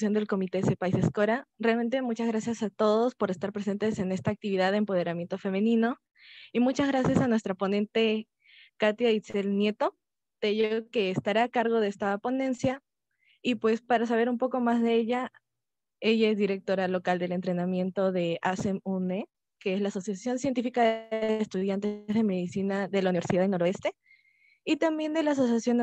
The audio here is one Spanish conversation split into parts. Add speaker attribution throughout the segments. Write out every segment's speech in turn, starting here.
Speaker 1: del Comité de País Escora. Realmente muchas gracias a todos por estar presentes en esta actividad de empoderamiento femenino y muchas gracias a nuestra ponente Katia Itzel Nieto, que estará a cargo de esta ponencia. Y pues para saber un poco más de ella, ella es directora local del entrenamiento de ASEM-UNE, e, que es la Asociación Científica de Estudiantes de Medicina de la Universidad del Noroeste, y también de la Asociación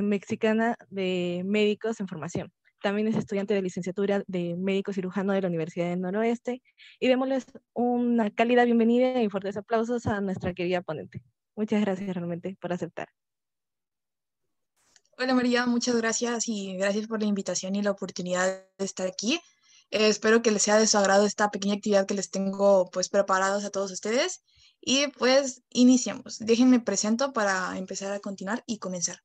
Speaker 1: Mexicana de Médicos en Formación también es estudiante de licenciatura de médico cirujano de la Universidad del Noroeste y démosles una cálida bienvenida y fuertes aplausos a nuestra querida ponente. Muchas gracias realmente por aceptar.
Speaker 2: Hola María, muchas gracias y gracias por la invitación y la oportunidad de estar aquí. Eh, espero que les sea de su agrado esta pequeña actividad que les tengo pues preparados a todos ustedes y pues iniciamos. Déjenme presento para empezar a continuar y comenzar.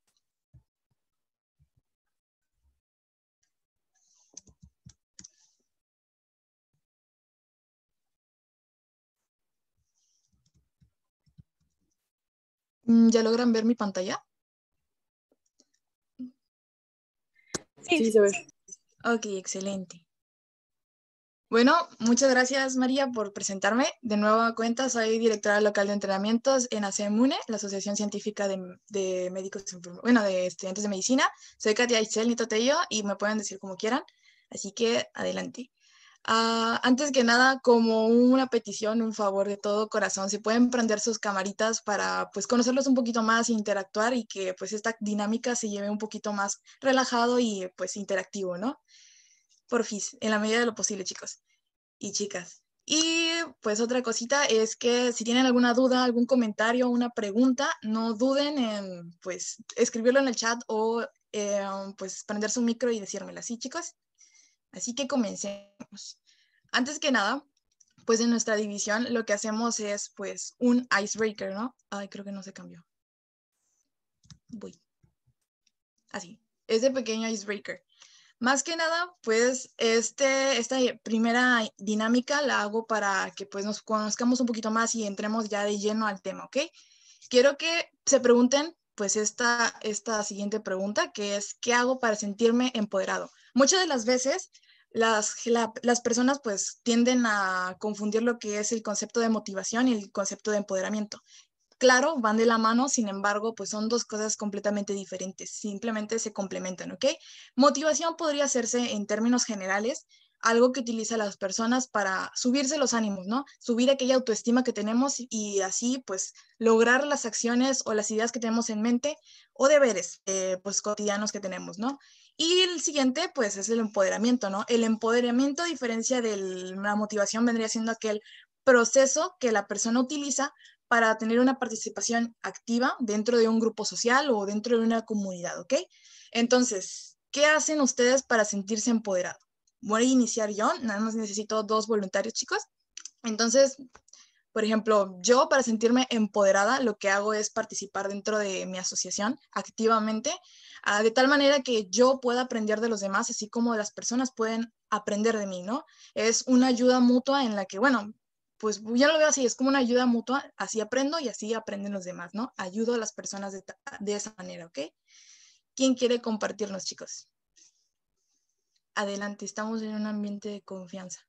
Speaker 3: Mm, ¿Ya logran ver mi pantalla? Sí, se ve.
Speaker 2: Ok, excelente. Bueno, muchas gracias María por presentarme. De nueva cuenta, soy directora local de entrenamientos en ACMUNE, la Asociación Científica de, Médicos, bueno, de Estudiantes de Medicina. Soy Katia Aichel, Nito Tello y me pueden decir como quieran. Así que adelante. Ah, antes que nada, como una petición, un favor de todo corazón, si pueden prender sus camaritas para pues conocerlos un poquito más, interactuar y que pues esta dinámica se lleve un poquito más relajado y pues interactivo, ¿no? Por fin, en la medida de lo posible, chicos y chicas. Y pues otra cosita es que si tienen alguna duda, algún comentario, una pregunta, no duden en pues escribirlo en el chat o em, pues prender su micro y decírmela, ¿sí chicos? Así que comencemos. Antes que nada, pues en nuestra división lo que hacemos es pues un icebreaker, ¿no? Ay, creo que no se cambió. Voy. Así. ese pequeño icebreaker. Más que nada, pues este, esta primera dinámica la hago para que pues nos conozcamos un poquito más y entremos ya de lleno al tema, ¿ok? Quiero que se pregunten pues esta, esta siguiente pregunta, que es, ¿qué hago para sentirme empoderado? Muchas de las veces las, las personas pues tienden a confundir lo que es el concepto de motivación y el concepto de empoderamiento. Claro, van de la mano, sin embargo, pues son dos cosas completamente diferentes, simplemente se complementan, ¿ok? Motivación podría hacerse en términos generales, algo que utiliza las personas para subirse los ánimos, ¿no? Subir aquella autoestima que tenemos y así, pues, lograr las acciones o las ideas que tenemos en mente o deberes, eh, pues, cotidianos que tenemos, ¿no? Y el siguiente, pues, es el empoderamiento, ¿no? El empoderamiento, a diferencia de la motivación, vendría siendo aquel proceso que la persona utiliza para tener una participación activa dentro de un grupo social o dentro de una comunidad, ¿ok? Entonces, ¿qué hacen ustedes para sentirse empoderado? Voy a iniciar yo, nada más necesito dos voluntarios, chicos. Entonces, por ejemplo, yo para sentirme empoderada lo que hago es participar dentro de mi asociación activamente, Ah, de tal manera que yo pueda aprender de los demás, así como las personas pueden aprender de mí, ¿no? Es una ayuda mutua en la que, bueno, pues ya lo veo así, es como una ayuda mutua, así aprendo y así aprenden los demás, ¿no? Ayudo a las personas de, esa manera, ¿ok? ¿Quién quiere compartirnos, chicos? Adelante, estamos en un ambiente de confianza.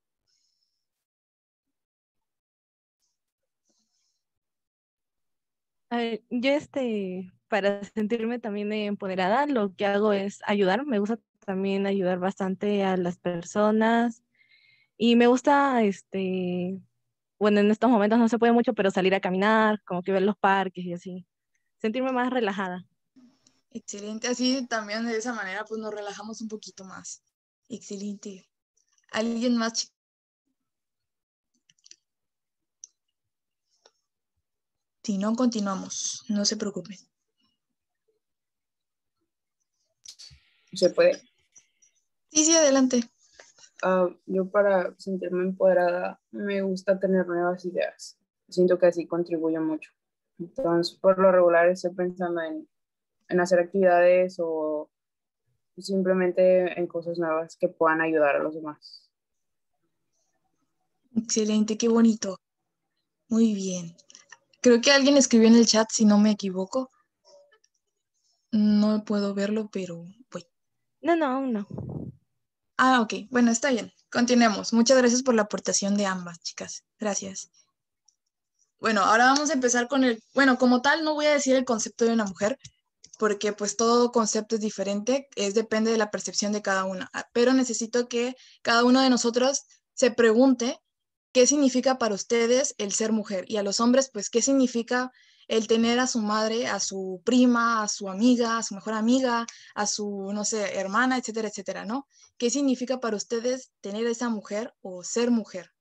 Speaker 1: Ver, yo este para sentirme también empoderada, lo que hago es ayudar. Me gusta también ayudar bastante a las personas y me gusta, este, bueno, en estos momentos no se puede mucho, pero salir a caminar, como que ver los parques y así, sentirme más relajada.
Speaker 2: Excelente, así también de esa manera pues nos relajamos un poquito más. Excelente. ¿Alguien más? Si no, continuamos, no se preocupen. ¿Se puede? Sí, sí, adelante. Ah, yo para sentirme empoderada me gusta tener nuevas ideas. Siento que así contribuyo mucho. Entonces, por lo regular estoy pensando en hacer actividades o simplemente en cosas nuevas que puedan ayudar a los demás. Excelente, qué bonito. Muy bien. Creo que alguien escribió en el chat, si no me equivoco. No puedo verlo, pero no, no, no. Ah, ok. Bueno, está bien. Continuemos. Muchas gracias por la aportación de ambas, chicas. Gracias. Bueno, ahora vamos a empezar con el, bueno, como tal no voy a decir el concepto de una mujer, porque pues todo concepto es diferente, es depende de la percepción de cada una, ah, pero necesito que cada uno de nosotros se pregunte qué significa para ustedes el ser mujer y a los hombres pues qué significa el tener a su madre, a su prima, a su amiga, a su mejor amiga, a su, no sé, hermana, etcétera, etcétera, ¿no? ¿Qué significa para ustedes tener esa mujer o ser mujer?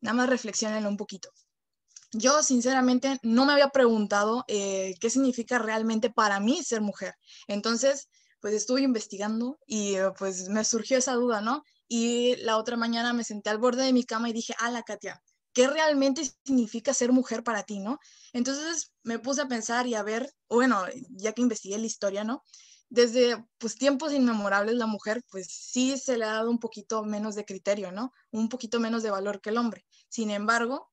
Speaker 2: Nada más reflexionenlo un poquito. Yo, sinceramente, no me había preguntado eh, qué significa realmente para mí ser mujer. Entonces, pues estuve investigando y eh, pues me surgió esa duda, ¿no? Y la otra mañana me senté al borde de mi cama y dije, ala, Katia, qué realmente significa ser mujer para ti, ¿no? Entonces me puse a pensar y a ver, bueno, ya que investigué la historia, ¿no? Desde pues tiempos inmemorables la mujer pues sí se le ha dado un poquito menos de criterio, ¿no? Un poquito menos de valor que el hombre. Sin embargo,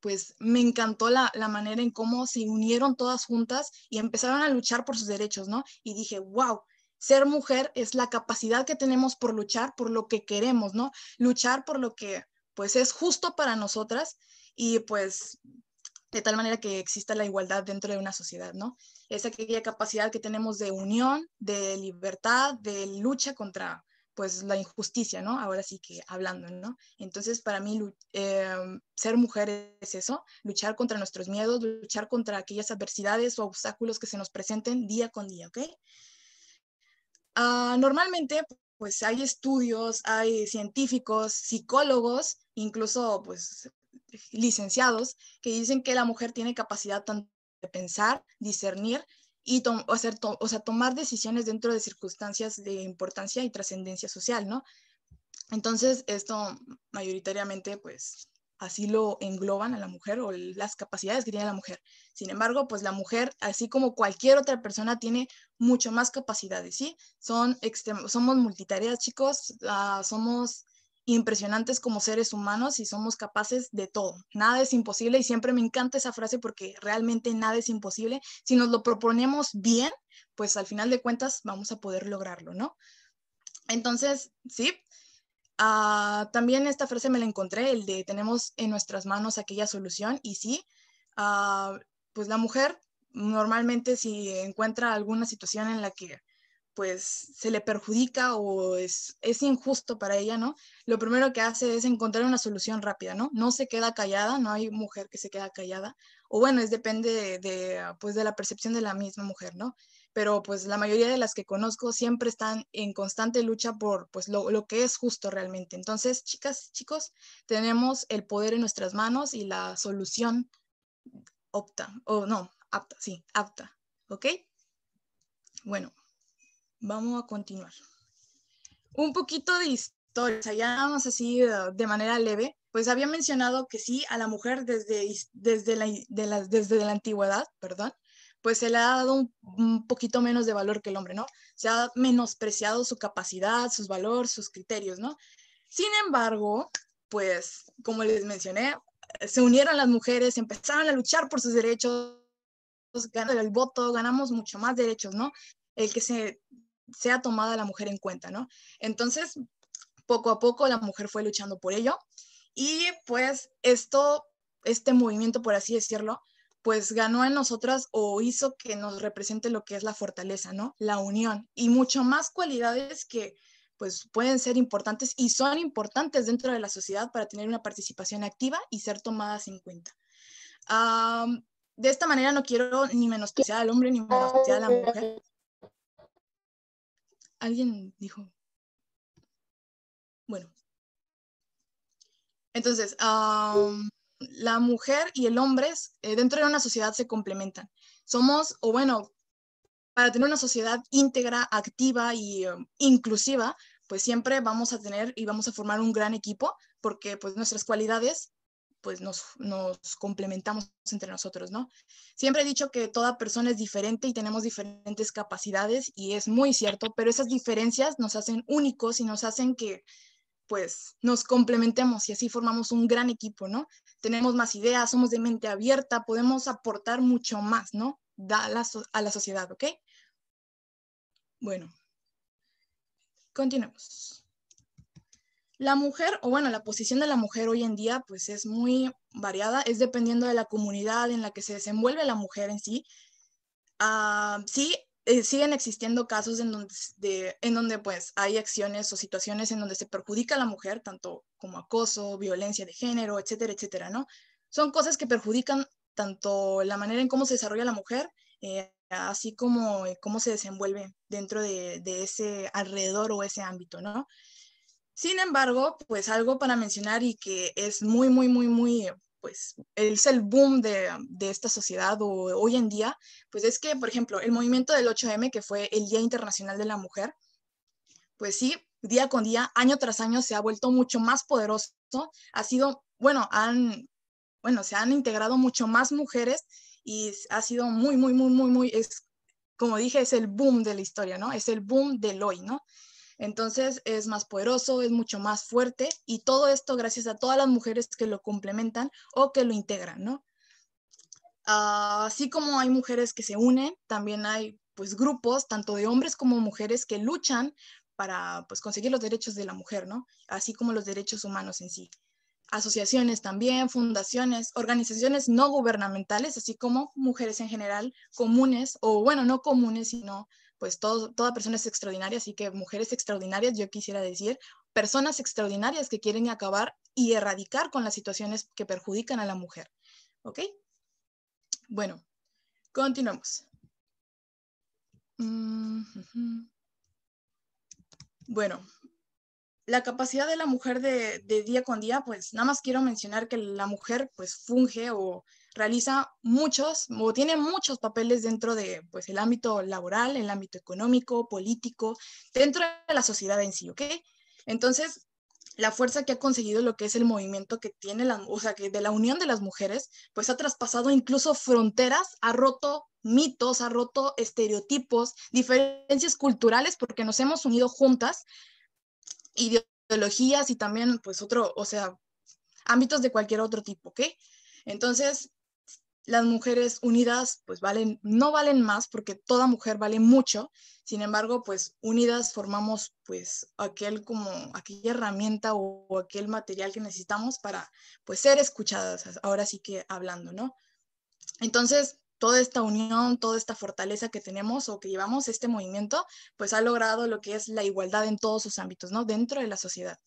Speaker 2: pues me encantó la, la manera en cómo se unieron todas juntas y empezaron a luchar por sus derechos, ¿no? Y dije, wow, ser mujer es la capacidad que tenemos por luchar por lo que queremos, ¿no? Luchar por lo que pues es justo para nosotras y pues de tal manera que exista la igualdad dentro de una sociedad, ¿no? Es aquella capacidad que tenemos de unión, de libertad, de lucha contra pues la injusticia, ¿no? Ahora sí que hablando, ¿no? Entonces, para mí, em, ser mujer es eso, luchar contra nuestros miedos, luchar contra aquellas adversidades o obstáculos que se nos presenten día con día, ¿ok? Ah, normalmente, pues hay estudios, hay científicos, psicólogos, incluso pues licenciados, que dicen que la mujer tiene capacidad tanto de pensar, discernir y hacer o sea, tomar decisiones dentro de circunstancias de importancia y trascendencia social, ¿no? Entonces, esto mayoritariamente, pues, así lo engloban a la mujer o las capacidades que tiene la mujer. Sin embargo, pues la mujer, así como cualquier otra persona, tiene mucho más capacidades, ¿sí? Son somos multitareas, chicos, ah, somos impresionantes como seres humanos y somos capaces de todo. Nada es imposible y siempre me encanta esa frase porque realmente nada es imposible. Si nos lo proponemos bien, pues al final de cuentas vamos a poder lograrlo, ¿no? Entonces, sí, Ah, también esta frase me la encontré, el de tenemos en nuestras manos aquella solución y sí, ah, pues la mujer normalmente si encuentra alguna situación en la que pues se le perjudica o es, es injusto para ella, ¿no? Lo primero que hace es encontrar una solución rápida, ¿no? No se queda callada, no hay mujer que se queda callada, o bueno, es depende de, de pues de la percepción de la misma mujer, ¿no? pero pues la mayoría de las que conozco siempre están en constante lucha por pues lo, que es justo realmente. Entonces, chicas, chicos, tenemos el poder en nuestras manos y la solución opta, o no, apta, sí, apta, ¿ok? Bueno, vamos a continuar. Un poquito de historia, ya vamos así uh, de manera leve, pues había mencionado que sí, a la mujer desde, desde, desde la antigüedad, perdón, pues se le ha dado un, poquito menos de valor que el hombre, ¿no? Se ha menospreciado su capacidad, sus valores, sus criterios, ¿no? Sin embargo, pues como les mencioné, se unieron las mujeres, empezaron a luchar por sus derechos, ganaron el voto, ganamos mucho más derechos, ¿no? El que se sea tomada la mujer en cuenta, ¿no? Entonces, poco a poco la mujer fue luchando por ello y pues esto, este movimiento, por así decirlo, pues ganó en nosotras o hizo que nos represente lo que es la fortaleza, ¿no? La unión y mucho más cualidades que pues pueden ser importantes y son importantes dentro de la sociedad para tener una participación activa y ser tomadas en cuenta. de esta manera no quiero ni menospreciar al hombre ni menospreciar a la mujer. Alguien dijo. Bueno. Entonces, la mujer y el hombre eh, dentro de una sociedad se complementan. Somos, o bueno, para tener una sociedad íntegra, activa y eh, inclusiva, pues siempre vamos a tener y vamos a formar un gran equipo porque pues nuestras cualidades pues nos, nos complementamos entre nosotros, ¿no? Siempre he dicho que toda persona es diferente y tenemos diferentes capacidades y es muy cierto, pero esas diferencias nos hacen únicos y nos hacen que pues nos complementemos y así formamos un gran equipo, ¿no? tenemos más ideas, somos de mente abierta, podemos aportar mucho más, ¿no? Da a, la sociedad, ¿ok? Bueno, continuemos. La mujer, o bueno, la posición de la mujer hoy en día, pues es muy variada, es dependiendo de la comunidad en la que se desenvuelve la mujer en sí. Ah, sí, eh, siguen existiendo casos en donde, en donde pues hay acciones o situaciones en donde se perjudica a la mujer, tanto como acoso, violencia de género, etcétera, etcétera, ¿no? Son cosas que perjudican tanto la manera en cómo se desarrolla la mujer, eh, así como eh, cómo se desenvuelve dentro de, de, ese alrededor o ese ámbito, ¿no? Sin embargo, pues algo para mencionar y que es muy, muy, muy, muy pues es el boom de, esta sociedad hoy en día, pues es que, por ejemplo, el movimiento del 8M, que fue el Día Internacional de la Mujer, pues sí, día con día, año tras año, se ha vuelto mucho más poderoso, ha sido, bueno, han, bueno, se han integrado mucho más mujeres y ha sido muy, muy, muy, muy, muy, es, como dije, es el boom de la historia, ¿no? Es el boom del hoy, ¿no? Entonces es más poderoso, es mucho más fuerte y todo esto gracias a todas las mujeres que lo complementan o que lo integran, ¿no? Ah, así como hay mujeres que se unen, también hay pues grupos, tanto de hombres como mujeres, que luchan para pues conseguir los derechos de la mujer, ¿no? Así como los derechos humanos en sí. Asociaciones también, fundaciones, organizaciones no gubernamentales, así como mujeres en general, comunes, o bueno, no comunes, sino pues toda persona es extraordinaria, así que mujeres extraordinarias, yo quisiera decir, personas extraordinarias que quieren acabar y erradicar con las situaciones que perjudican a la mujer. ¿Ok? Bueno, continuamos. Mm, bueno, la capacidad de la mujer de, de día con día, pues nada más quiero mencionar que la mujer pues funge o realiza muchos o tiene muchos papeles dentro de pues, el ámbito laboral, el ámbito económico, político, dentro de la sociedad en sí, ¿ok? Entonces, la fuerza que ha conseguido lo que es el movimiento que tiene, la, o sea, que de la unión de las mujeres, pues ha traspasado incluso fronteras, ha roto mitos, ha roto estereotipos, diferencias culturales, porque nos hemos unido juntas, ideologías y también, pues, otro, o sea, ámbitos de cualquier otro tipo, ¿ok? Entonces, las mujeres unidas pues valen, no valen más porque toda mujer vale mucho, sin embargo pues unidas formamos pues aquel como aquella herramienta o, aquel material que necesitamos para pues ser escuchadas, ahora sí que hablando, ¿no? Entonces, toda esta unión, toda esta fortaleza que tenemos o que llevamos este movimiento, pues ha logrado lo que es la igualdad en todos sus ámbitos, ¿no? Dentro de la sociedad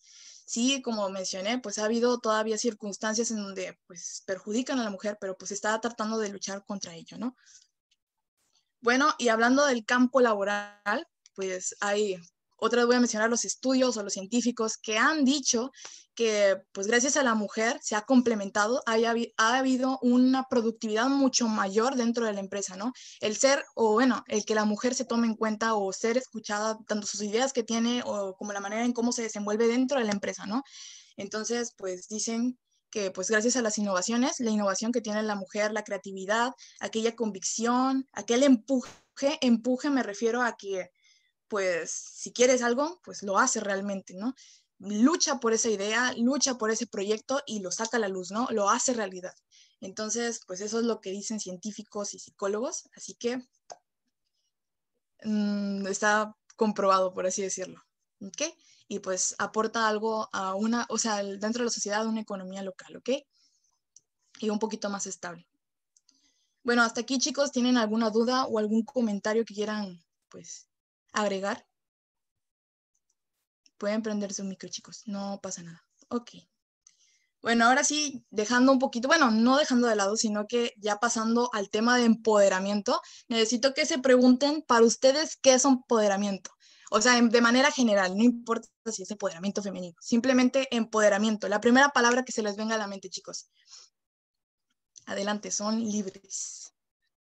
Speaker 2: sí, como mencioné, pues ha habido todavía circunstancias en donde pues perjudican a la mujer, pero pues está tratando de luchar contra ello, ¿no? Bueno, y hablando del campo laboral, pues hay otra vez voy a mencionar los estudios o los científicos que han dicho que, pues gracias a la mujer se ha complementado, ha habido una productividad mucho mayor dentro de la empresa, ¿no? El ser, o bueno, el que la mujer se tome en cuenta o ser escuchada, tanto sus ideas que tiene o como la manera en cómo se desenvuelve dentro de la empresa, ¿no? Entonces, pues dicen que pues gracias a las innovaciones, la innovación que tiene la mujer, la creatividad, aquella convicción, aquel empuje, empuje me refiero a que pues si quieres algo, pues lo hace realmente, ¿no? Lucha por esa idea, lucha por ese proyecto y lo saca a la luz, ¿no? Lo hace realidad. Entonces, pues eso es lo que dicen científicos y psicólogos, así que mm, está comprobado, por así decirlo. ¿Ok? Y pues aporta algo a una, o sea, dentro de la sociedad, una economía local, ¿ok? Y un poquito más estable. Bueno, hasta aquí chicos, ¿tienen alguna duda o algún comentario que quieran pues agregar. Pueden prender su micro, chicos, no pasa nada. Ok. Bueno, ahora sí, dejando un poquito, bueno, no dejando de lado, sino que ya pasando al tema de empoderamiento, necesito que se pregunten para ustedes qué es empoderamiento. O sea, de manera general, no importa si es empoderamiento femenino, simplemente empoderamiento. La primera palabra que se les venga a la mente, chicos. Adelante, son libres.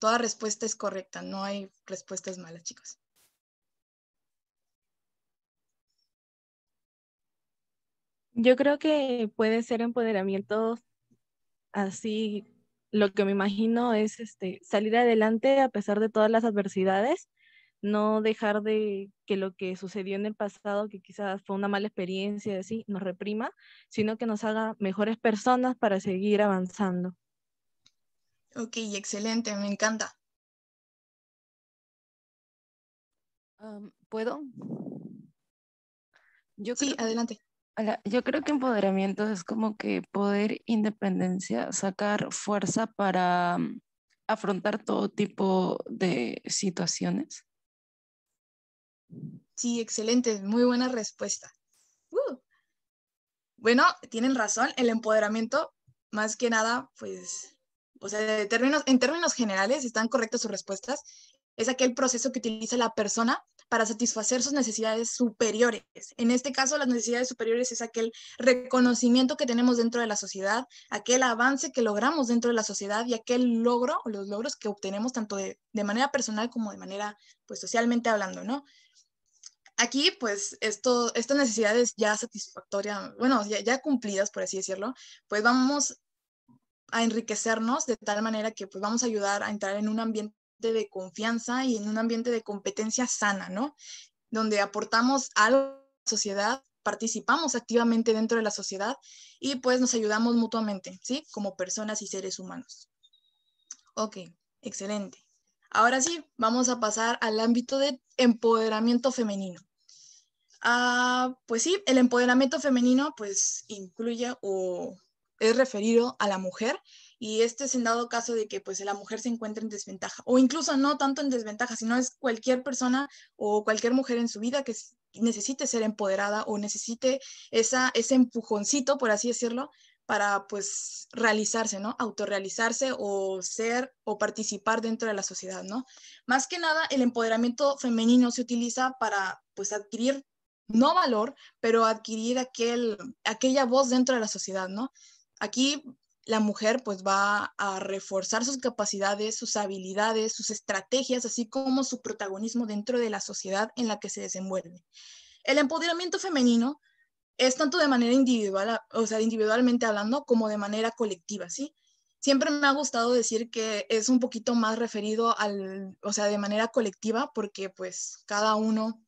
Speaker 2: Toda respuesta es correcta, no hay respuestas malas, chicos.
Speaker 1: Yo creo que puede ser empoderamiento así, lo que me imagino es este, salir adelante a pesar de todas las adversidades, no dejar de que lo que sucedió en el pasado, que quizás fue una mala experiencia, así, nos reprima, sino que nos haga mejores personas para seguir avanzando.
Speaker 2: Ok, excelente, me encanta.
Speaker 1: ¿Puedo? Yo sí, adelante. Yo creo que empoderamiento es como que poder, independencia, sacar fuerza para mm, afrontar todo tipo de situaciones.
Speaker 2: Sí, excelente, muy buena respuesta. Uh. Bueno, tienen razón, el empoderamiento, más que nada, pues, o sea, términos, en términos generales están correctas sus respuestas es aquel proceso que utiliza la persona para satisfacer sus necesidades superiores. En este caso, las necesidades superiores es aquel reconocimiento que tenemos dentro de la sociedad, aquel avance que logramos dentro de la sociedad y aquel logro o los logros que obtenemos tanto de, manera personal como de manera pues socialmente hablando, ¿no? Aquí, pues, esto, estas necesidades ya satisfactorias, bueno, ya, ya cumplidas, por así decirlo, pues vamos a enriquecernos de tal manera que pues vamos a ayudar a entrar en un ambiente de confianza y en un ambiente de competencia sana, ¿no? Donde aportamos a la sociedad, participamos activamente dentro de la sociedad y pues nos ayudamos mutuamente, ¿sí? Como personas y seres humanos. Ok, excelente. Ahora sí, vamos a pasar al ámbito de empoderamiento femenino. Ah, pues sí, el empoderamiento femenino pues incluye o es referido a la mujer y este es en dado caso de que pues la mujer se encuentre en desventaja o incluso no tanto en desventaja, sino es cualquier persona o cualquier mujer en su vida que necesite ser empoderada o necesite esa, ese empujoncito, por así decirlo, para pues realizarse, ¿no? Autorrealizarse o ser o participar dentro de la sociedad, ¿no? Más que nada, el empoderamiento femenino se utiliza para pues adquirir no valor, pero adquirir aquel, aquella voz dentro de la sociedad, ¿no? Aquí la mujer pues va a reforzar sus capacidades, sus habilidades, sus estrategias, así como su protagonismo dentro de la sociedad en la que se desenvuelve. El empoderamiento femenino es tanto de manera individual, o sea, individualmente hablando, como de manera colectiva, ¿sí? Siempre me ha gustado decir que es un poquito más referido al, o sea, de manera colectiva, porque pues cada uno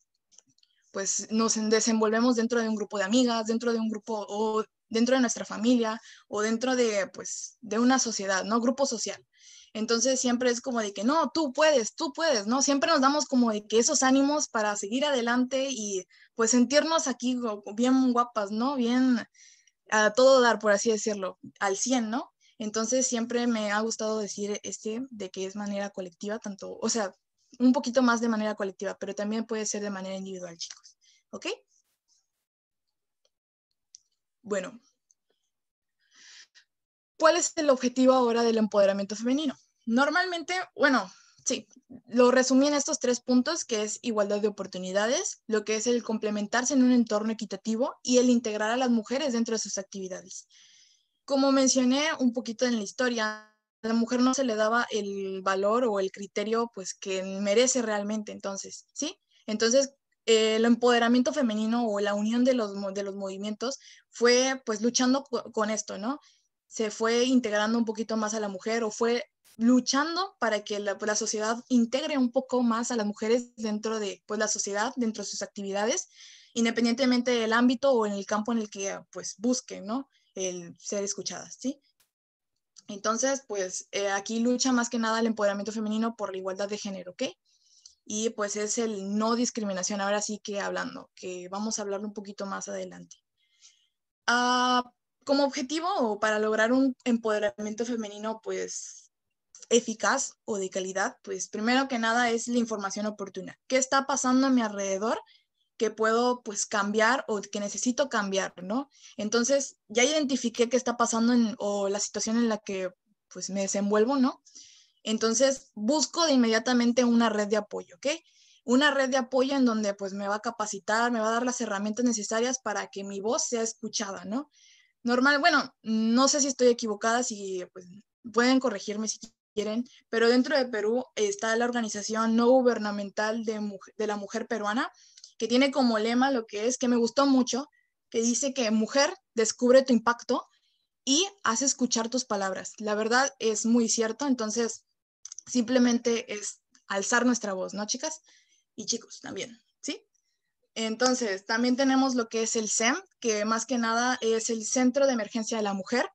Speaker 2: pues nos desenvolvemos dentro de un grupo de amigas, dentro de un grupo o dentro de nuestra familia o dentro de, pues, de una sociedad, ¿no? Grupo social. Entonces siempre es como de que, no, tú puedes, tú puedes, ¿no? Siempre nos damos como de que esos ánimos para seguir adelante y pues sentirnos aquí bien guapas, ¿no? Bien a todo dar, por así decirlo, al 100, ¿no? Entonces siempre me ha gustado decir este de que es manera colectiva, tanto, o sea, un poquito más de manera colectiva, pero también puede ser de manera individual, chicos. ¿Ok? Bueno, ¿cuál es el objetivo ahora del empoderamiento femenino? Normalmente, bueno, sí, lo resumí en estos tres puntos, que es igualdad de oportunidades, lo que es el complementarse en un entorno equitativo y el integrar a las mujeres dentro de sus actividades. Como mencioné un poquito en la historia, a la mujer no se le daba el valor o el criterio pues que merece realmente, entonces, ¿sí? Entonces, eh, el empoderamiento femenino o la unión de los, de los movimientos fue pues luchando con esto, ¿no? Se fue integrando un poquito más a la mujer o fue luchando para que la, sociedad integre un poco más a las mujeres dentro de pues, la sociedad, dentro de sus actividades, independientemente del ámbito o en el campo en el que pues, busquen ¿no? el ser escuchadas. ¿sí? Entonces, pues eh, aquí lucha más que nada el empoderamiento femenino por la igualdad de género, ¿ok? y pues es el no discriminación, ahora sí que hablando, que vamos a hablar un poquito más adelante. Ah, como objetivo o para lograr un empoderamiento femenino pues eficaz o de calidad, pues primero que nada es la información oportuna. ¿Qué está pasando a mi alrededor? que puedo pues cambiar o que necesito cambiar, ¿no? Entonces ya identifiqué qué está pasando en, o la situación en la que pues me desenvuelvo, ¿no? Entonces, busco de inmediatamente una red de apoyo, ¿ok? Una red de apoyo en donde pues me va a capacitar, me va a dar las herramientas necesarias para que mi voz sea escuchada, ¿no? Normal, bueno, no sé si estoy equivocada, si pues, pueden corregirme si quieren, pero dentro de Perú está la organización no gubernamental de, de la mujer peruana, que tiene como lema lo que es, que me gustó mucho, que dice que mujer, descubre tu impacto y hace escuchar tus palabras. La verdad es muy cierto, entonces simplemente es alzar nuestra voz, ¿no, chicas? Y chicos también, ¿sí? Entonces, también tenemos lo que es el SEM, que más que nada es el Centro de Emergencia de la Mujer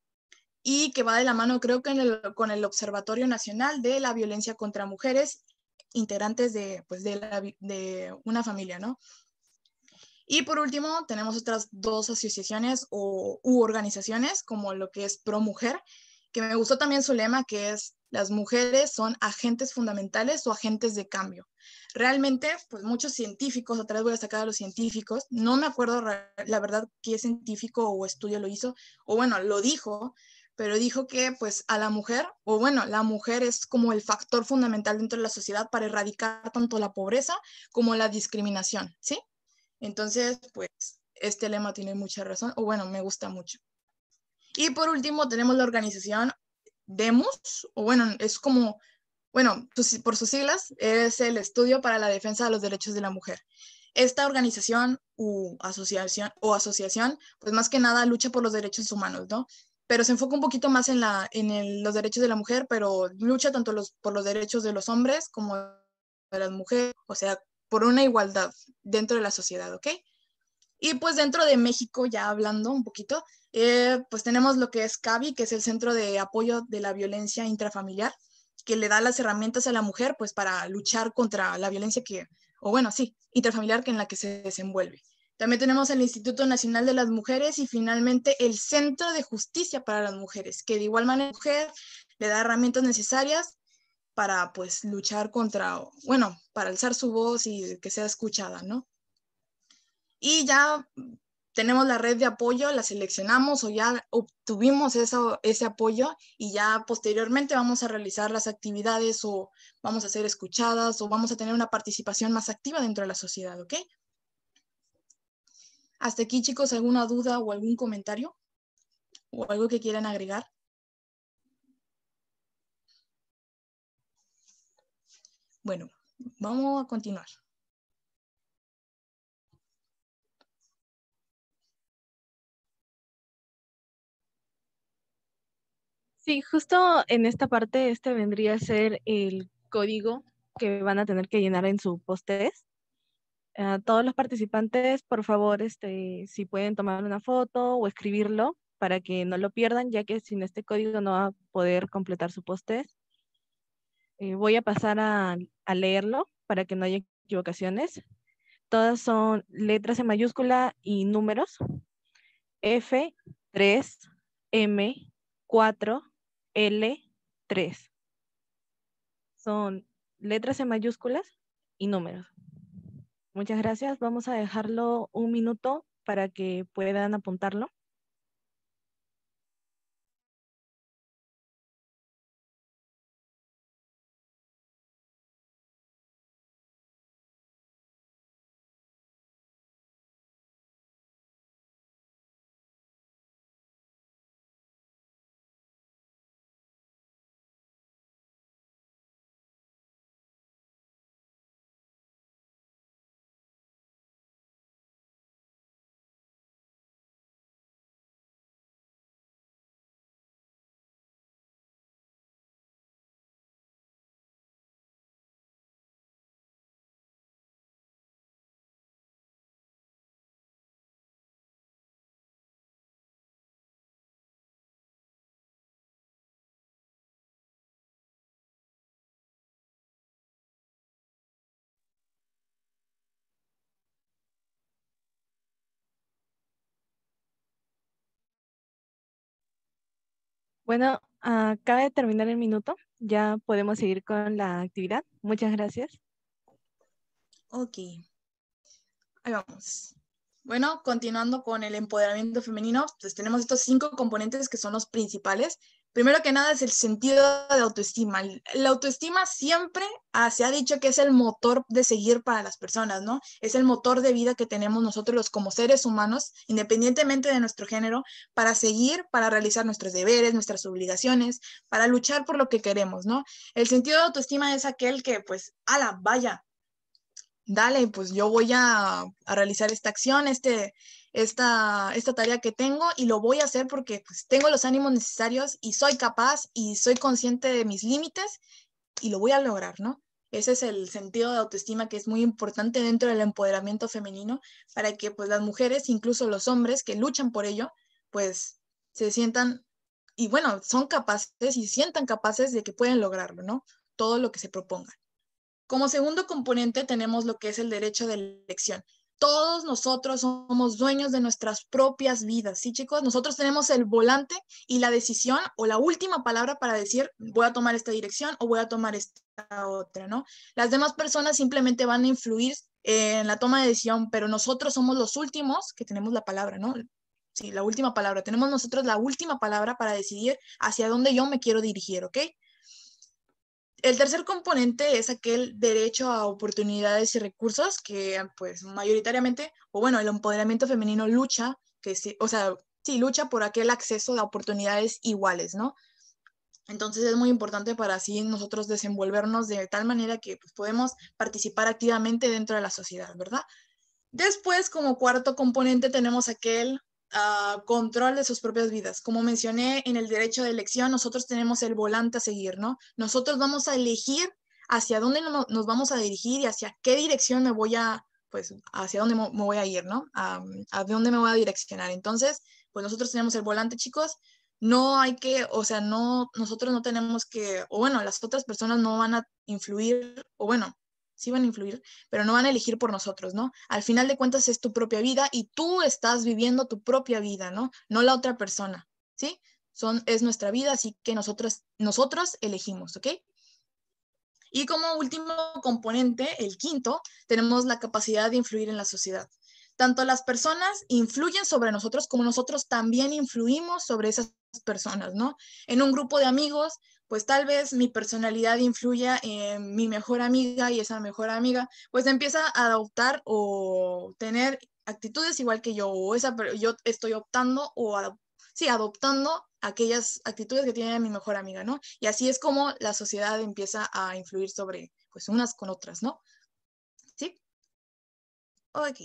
Speaker 2: y que va de la mano, creo que con el Observatorio Nacional de la Violencia contra Mujeres, integrantes pues, de, una familia, ¿no? Y por último, tenemos otras dos asociaciones o, u organizaciones, como lo que es Pro Mujer, que me gustó también su lema, que es las mujeres son agentes fundamentales o agentes de cambio. Realmente, pues muchos científicos, otra vez voy a sacar a los científicos, no me acuerdo la verdad qué científico o estudio lo hizo, o bueno, lo dijo, pero dijo que pues a la mujer, o bueno, la mujer es como el factor fundamental dentro de la sociedad para erradicar tanto la pobreza como la discriminación, ¿sí? Entonces, pues este lema tiene mucha razón, o bueno, me gusta mucho. Y por último tenemos la organización DEMUS, o bueno, es como, bueno, por sus siglas, es el Estudio para la Defensa de los Derechos de la Mujer. Esta organización u asociación, o asociación, pues más que nada lucha por los derechos humanos, ¿no? Pero se enfoca un poquito más en, la, en los derechos de la mujer, pero lucha tanto por los derechos de los hombres como de las mujeres, o sea, por una igualdad dentro de la sociedad, ¿ok? Y pues dentro de México, ya hablando un poquito, eh, pues tenemos lo que es CAVI, que es el Centro de Apoyo de la Violencia Intrafamiliar, que le da las herramientas a la mujer pues para luchar contra la violencia que, o bueno, sí, intrafamiliar que en la que se desenvuelve. También tenemos el Instituto Nacional de las Mujeres y finalmente el Centro de Justicia para las Mujeres, que de igual manera le da herramientas necesarias para pues luchar contra, bueno, para alzar su voz y que sea escuchada, ¿no? y ya tenemos la red de apoyo, la seleccionamos o ya obtuvimos eso, ese apoyo y ya posteriormente vamos a realizar las actividades o vamos a ser escuchadas o vamos a tener una participación más activa dentro de la sociedad, ¿ok? Hasta aquí, chicos, ¿alguna duda o algún comentario? ¿O algo que quieran agregar? Bueno, vamos
Speaker 3: a continuar.
Speaker 1: Sí, justo en esta parte, este vendría a ser el código que van a tener que llenar en su post A ah, todos los participantes, por favor, este, si pueden tomar una foto o escribirlo para que no lo pierdan, ya que sin este código no va a poder completar su post eh, voy a pasar a, a, leerlo para que no haya equivocaciones. Todas son letras en mayúscula y números. F, 3, M, 4, L3. Son letras en mayúsculas y números. Muchas gracias. Vamos a dejarlo un minuto para que puedan apuntarlo. Bueno, ah, acaba de terminar el minuto. Ya podemos seguir con la actividad. Muchas gracias.
Speaker 2: Ok. ahí vamos. Bueno, continuando con el empoderamiento femenino, pues tenemos estos cinco componentes que son los principales primero que nada es el sentido de autoestima. La autoestima siempre ah, se ha dicho que es el motor de seguir para las personas, ¿no? Es el motor de vida que tenemos nosotros como seres humanos, independientemente de nuestro género, para seguir, para realizar nuestros deberes, nuestras obligaciones, para luchar por lo que queremos, ¿no? El sentido de autoestima es aquel que, pues, ala, vaya, dale, pues yo voy a realizar esta acción, este, esta, esta tarea que tengo y lo voy a hacer porque pues, tengo los ánimos necesarios y soy capaz y soy consciente de mis límites y lo voy a lograr, ¿no? Ese es el sentido de autoestima que es muy importante dentro del empoderamiento femenino para que pues las mujeres, incluso los hombres que luchan por ello, pues se sientan y bueno, son capaces y sientan capaces de que pueden lograrlo, ¿no? Todo lo que se propongan. Como segundo componente tenemos lo que es el derecho de elección todos nosotros somos dueños de nuestras propias vidas, ¿sí chicos? Nosotros tenemos el volante y la decisión o la última palabra para decir voy a tomar esta dirección o voy a tomar esta otra, ¿no? Las demás personas simplemente van a influir en la toma de decisión, pero nosotros somos los últimos que tenemos la palabra, ¿no? Sí, la última palabra. Tenemos nosotros la última palabra para decidir hacia dónde yo me quiero dirigir, ¿ok? el tercer componente es aquel derecho a oportunidades y recursos que pues mayoritariamente, o bueno, el empoderamiento femenino lucha, que sí, o sea, sí, lucha por aquel acceso a oportunidades iguales, ¿no? Entonces es muy importante para así nosotros desenvolvernos de tal manera que pues, podemos participar activamente dentro de la sociedad, ¿verdad? Después, como cuarto componente, tenemos aquel Ah, control de sus propias vidas. Como mencioné en el derecho de elección, nosotros tenemos el volante a seguir, ¿no? Nosotros vamos a elegir hacia dónde nos vamos a dirigir y hacia qué dirección me voy a, pues, hacia dónde me voy a ir, ¿no? A, ah, a dónde me voy a direccionar. Entonces, pues nosotros tenemos el volante, chicos. No hay que, o sea, no, nosotros no tenemos que, o bueno, las otras personas no van a influir, o bueno, sí van a influir, pero no van a elegir por nosotros, ¿no? Al final de cuentas es tu propia vida y tú estás viviendo tu propia vida, ¿no? No la otra persona, ¿sí? Son, es nuestra vida, así que nosotros, nosotros elegimos, ¿ok? Y como último componente, el quinto, tenemos la capacidad de influir en la sociedad. Tanto las personas influyen sobre nosotros como nosotros también influimos sobre esas personas, ¿no? En un grupo de amigos pues tal vez mi personalidad influya en mi mejor amiga y esa mejor amiga pues empieza a adoptar o tener actitudes igual que yo o esa yo estoy optando o sí, adoptando aquellas actitudes que tiene mi mejor amiga, ¿no? Y así es como la sociedad empieza a influir sobre pues unas con otras, ¿no? ¿Sí? Ok.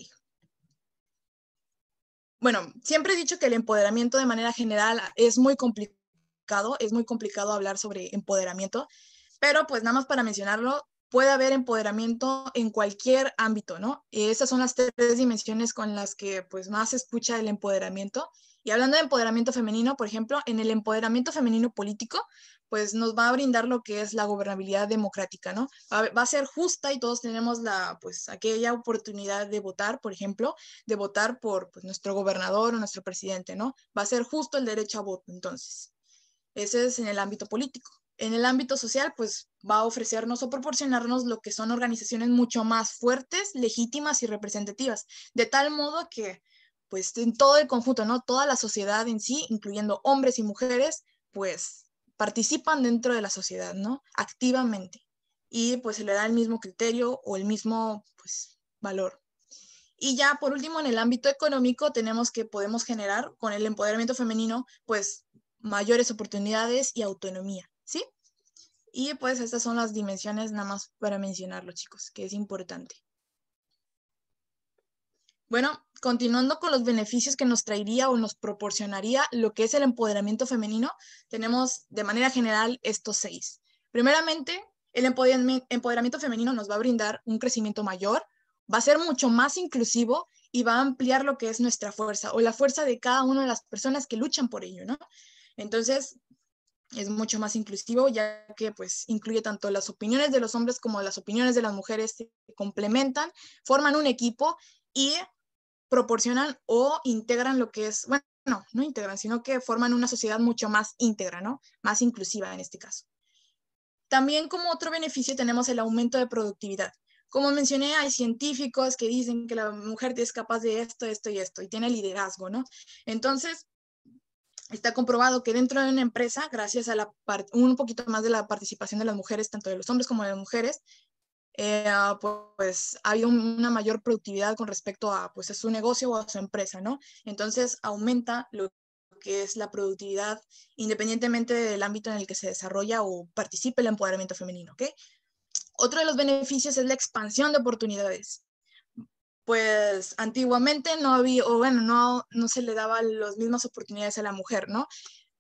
Speaker 2: Bueno, siempre he dicho que el empoderamiento de manera general es muy complicado es muy complicado hablar sobre empoderamiento, pero pues nada más para mencionarlo, puede haber empoderamiento en cualquier ámbito, ¿no? esas son las tres dimensiones con las que pues más se escucha el empoderamiento. Y hablando de empoderamiento femenino, por ejemplo, en el empoderamiento femenino político, pues nos va a brindar lo que es la gobernabilidad democrática, ¿no? Va a ser justa y todos tenemos la, pues, aquella oportunidad de votar, por ejemplo, de votar por pues, nuestro gobernador o nuestro presidente, ¿no? Va a ser justo el derecho a voto, entonces. Ese es en el ámbito político. En el ámbito social, pues va a ofrecernos o proporcionarnos lo que son organizaciones mucho más fuertes, legítimas y representativas, de tal modo que, pues, en todo el conjunto, ¿no? Toda la sociedad en sí, incluyendo hombres y mujeres, pues, participan dentro de la sociedad, ¿no? Activamente. Y pues se le da el mismo criterio o el mismo, pues, valor. Y ya por último, en el ámbito económico tenemos que podemos generar con el empoderamiento femenino, pues mayores oportunidades y autonomía, ¿sí? Y pues estas son las dimensiones nada más para mencionarlo, chicos, que es importante. Bueno, continuando con los beneficios que nos traería o nos proporcionaría lo que es el empoderamiento femenino, tenemos de manera general estos seis. Primeramente, el empoderamiento femenino nos va a brindar un crecimiento mayor, va a ser mucho más inclusivo y va a ampliar lo que es nuestra fuerza o la fuerza de cada una de las personas que luchan por ello, ¿no? Entonces, es mucho más inclusivo, ya que pues incluye tanto las opiniones de los hombres como las opiniones de las mujeres que complementan, forman un equipo y proporcionan o integran lo que es, bueno, no integran, sino que forman una sociedad mucho más íntegra, ¿no? Más inclusiva en este caso. También como otro beneficio tenemos el aumento de productividad. Como mencioné, hay científicos que dicen que la mujer es capaz de esto, esto y esto, y tiene liderazgo, ¿no? Entonces, está comprobado que dentro de una empresa, gracias a la un poquito más de la participación de las mujeres, tanto de los hombres como de las mujeres, eh, ah, pues ha habido una mayor productividad con respecto a, pues, a su negocio o a su empresa, ¿no? Entonces aumenta lo que es la productividad independientemente del ámbito en el que se desarrolla o participe el empoderamiento femenino, ¿ok? Otro de los beneficios es la expansión de oportunidades pues antiguamente no había, o bueno, no, no se le daban las mismas oportunidades a la mujer, ¿no?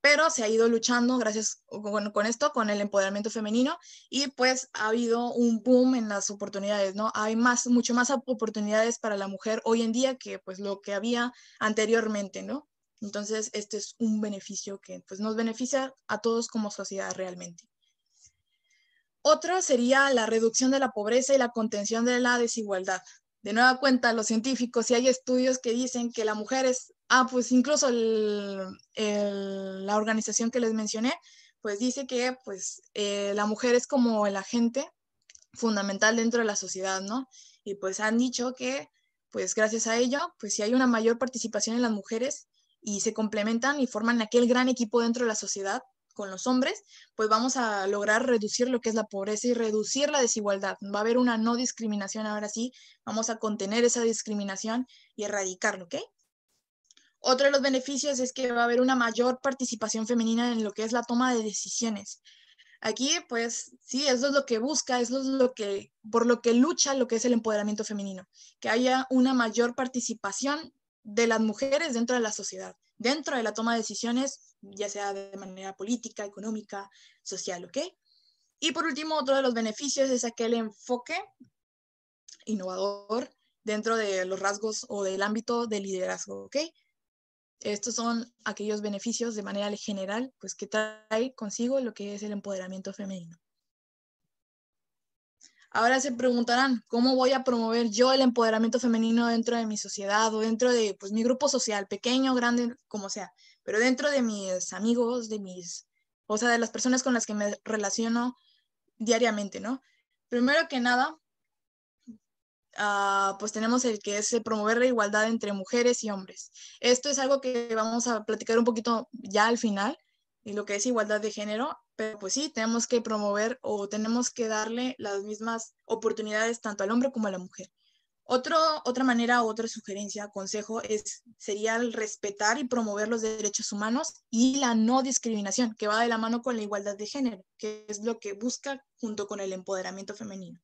Speaker 2: Pero se ha ido luchando gracias con, con esto, con el empoderamiento femenino, y pues ha habido un boom en las oportunidades, ¿no? Hay más, mucho más oportunidades para la mujer hoy en día que pues lo que había anteriormente, ¿no? Entonces, este es un beneficio que pues, nos beneficia a todos como sociedad realmente. Otro sería la reducción de la pobreza y la contención de la desigualdad de nueva cuenta los científicos, si hay estudios que dicen que la mujer es, ah, pues incluso la organización que les mencioné, pues dice que pues eh, la mujer es como el agente fundamental dentro de la sociedad, ¿no? Y pues han dicho que pues gracias a ello, pues si hay una mayor participación en las mujeres y se complementan y forman aquel gran equipo dentro de la sociedad con los hombres, pues vamos a lograr reducir lo que es la pobreza y reducir la desigualdad. Va a haber una no discriminación ahora sí, vamos a contener esa discriminación y erradicarlo, ¿ok? Otro de los beneficios es que va a haber una mayor participación femenina en lo que es la toma de decisiones. Aquí, pues sí, eso es lo que busca, eso es lo que, por lo que lucha lo que es el empoderamiento femenino, que haya una mayor participación de las mujeres dentro de la sociedad dentro de la toma de decisiones, ya sea de manera política, económica, social, ¿ok? Y por último, otro de los beneficios es aquel enfoque innovador dentro de los rasgos o del ámbito del liderazgo, ¿ok? Estos son aquellos beneficios de manera general, pues que trae consigo lo que es el empoderamiento femenino. Ahora se preguntarán, ¿cómo voy a promover yo el empoderamiento femenino dentro de mi sociedad o dentro de pues, mi grupo social, pequeño, grande, como sea? Pero dentro de mis amigos, de mis, o sea, de las personas con las que me relaciono diariamente, ¿no? Primero que nada, ah, pues tenemos el que es promover la igualdad entre mujeres y hombres. Esto es algo que vamos a platicar un poquito ya al final, y lo que es igualdad de género, pero pues sí, tenemos que promover o tenemos que darle las mismas oportunidades tanto al hombre como a la mujer. otra manera, otra sugerencia, consejo es, sería el respetar y promover los derechos humanos y la no discriminación, que va de la mano con la igualdad de género, que es lo que busca junto con el empoderamiento femenino.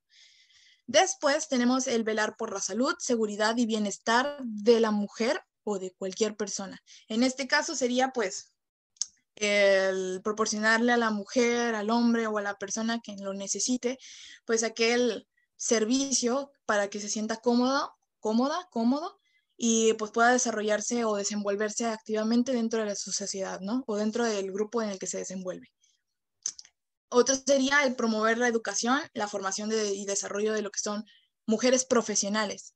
Speaker 2: Después tenemos el velar por la salud, seguridad y bienestar de la mujer o de cualquier persona. En este caso sería pues el proporcionarle a la mujer, al hombre o a la persona que lo necesite, pues aquel servicio para que se sienta cómoda, cómoda, cómodo y pues pueda desarrollarse o desenvolverse activamente dentro de la sociedad, ¿no? O dentro del grupo en el que se desenvuelve. Otro sería el promover la educación, la formación y desarrollo de lo que son mujeres profesionales,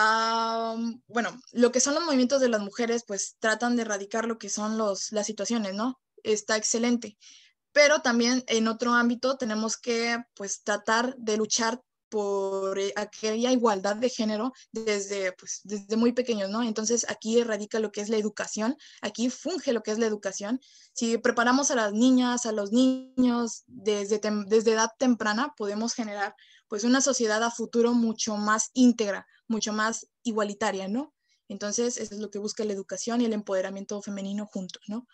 Speaker 2: Ah, bueno, lo que son los movimientos de las mujeres, pues tratan de erradicar lo que son los, las situaciones, ¿no? Está excelente. Pero también en otro ámbito tenemos que, pues, tratar de luchar por eh, aquella igualdad de género desde, pues, desde muy pequeños, ¿no? Entonces aquí radica lo que es la educación, aquí funge lo que es la educación. Si preparamos a las niñas, a los niños desde, desde edad temprana, podemos generar pues una sociedad a futuro mucho más íntegra, mucho más igualitaria, ¿no? Entonces, eso es lo que busca la educación y el empoderamiento femenino juntos, ¿no?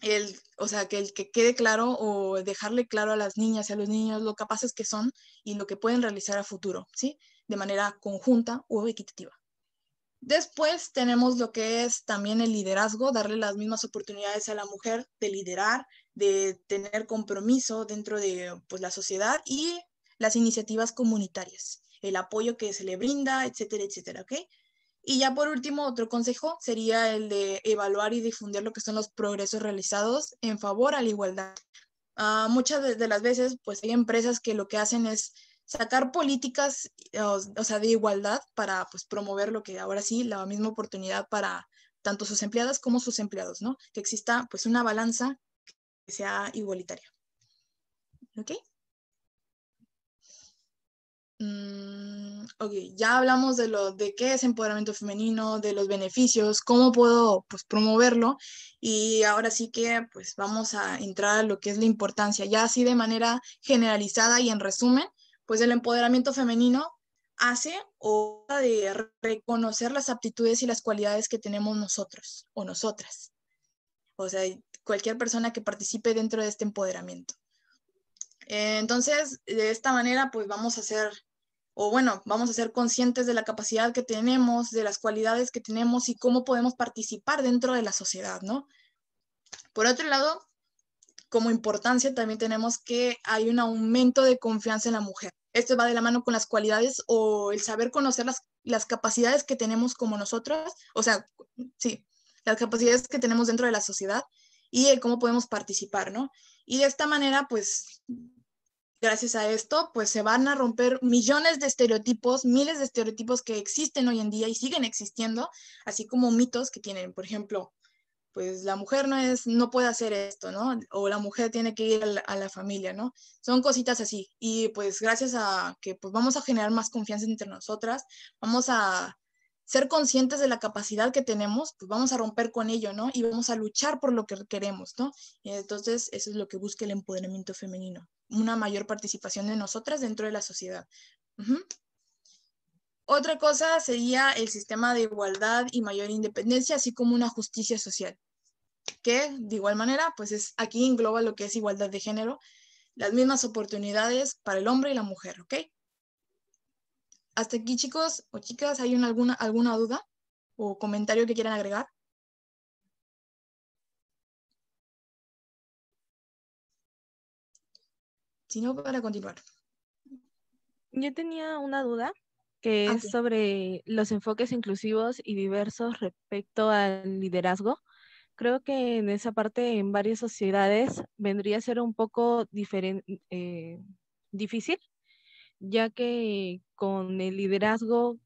Speaker 2: El, o sea, que el que quede claro o dejarle claro a las niñas y a los niños lo capaces que son y lo que pueden realizar a futuro, ¿sí? De manera conjunta o equitativa. Después tenemos lo que es también el liderazgo, darle las mismas oportunidades a la mujer de liderar, de tener compromiso dentro de pues, la sociedad y las iniciativas comunitarias el apoyo que se le brinda, etcétera, etcétera, ¿ok? Y ya por último, otro consejo sería el de evaluar y difundir lo que son los progresos realizados en favor a la igualdad. Ah, muchas de, las veces, pues hay empresas que lo que hacen es sacar políticas, o, o, sea, de igualdad para pues, promover lo que ahora sí, la misma oportunidad para tanto sus empleadas como sus empleados, ¿no? Que exista pues una balanza que sea igualitaria. ¿Ok? Mm, ok, ya hablamos de lo de qué es empoderamiento femenino, de los beneficios, cómo puedo pues, promoverlo y ahora sí que pues vamos a entrar a lo que es la importancia, ya así de manera generalizada y en resumen, pues el empoderamiento femenino hace o de reconocer las aptitudes y las cualidades que tenemos nosotros o nosotras. O sea, cualquier persona que participe dentro de este empoderamiento. Entonces, de esta manera, pues vamos a hacer o bueno, vamos a ser conscientes de la capacidad que tenemos, de las cualidades que tenemos y cómo podemos participar dentro de la sociedad, ¿no? Por otro lado, como importancia también tenemos que hay un aumento de confianza en la mujer. Esto va de la mano con las cualidades o el saber conocer las, capacidades que tenemos como nosotras, o sea, sí, las capacidades que tenemos dentro de la sociedad y el cómo podemos participar, ¿no? Y de esta manera, pues, gracias a esto, pues se van a romper millones de estereotipos, miles de estereotipos que existen hoy en día y siguen existiendo, así como mitos que tienen, por ejemplo, pues la mujer no es, no puede hacer esto, ¿no? O la mujer tiene que ir a la, familia, ¿no? Son cositas así. Y pues gracias a que pues vamos a generar más confianza entre nosotras, vamos a ser conscientes de la capacidad que tenemos, pues vamos a romper con ello, ¿no? Y vamos a luchar por lo que queremos, ¿no? Entonces, eso es lo que busca el empoderamiento femenino, una mayor participación de nosotras dentro de la sociedad. Otra cosa sería el sistema de igualdad y mayor independencia, así como una justicia social, que de igual manera, pues es, aquí engloba lo que es igualdad de género, las mismas oportunidades para el hombre y la mujer, ¿ok? Hasta aquí, chicos o chicas, ¿hay alguna, alguna duda o comentario que quieran agregar?
Speaker 1: Si no, para continuar. Yo tenía una duda que ah, es sobre los enfoques inclusivos y diversos respecto al liderazgo. Creo que en esa parte, en varias sociedades, vendría a ser un poco eh, difícil ya que con el liderazgo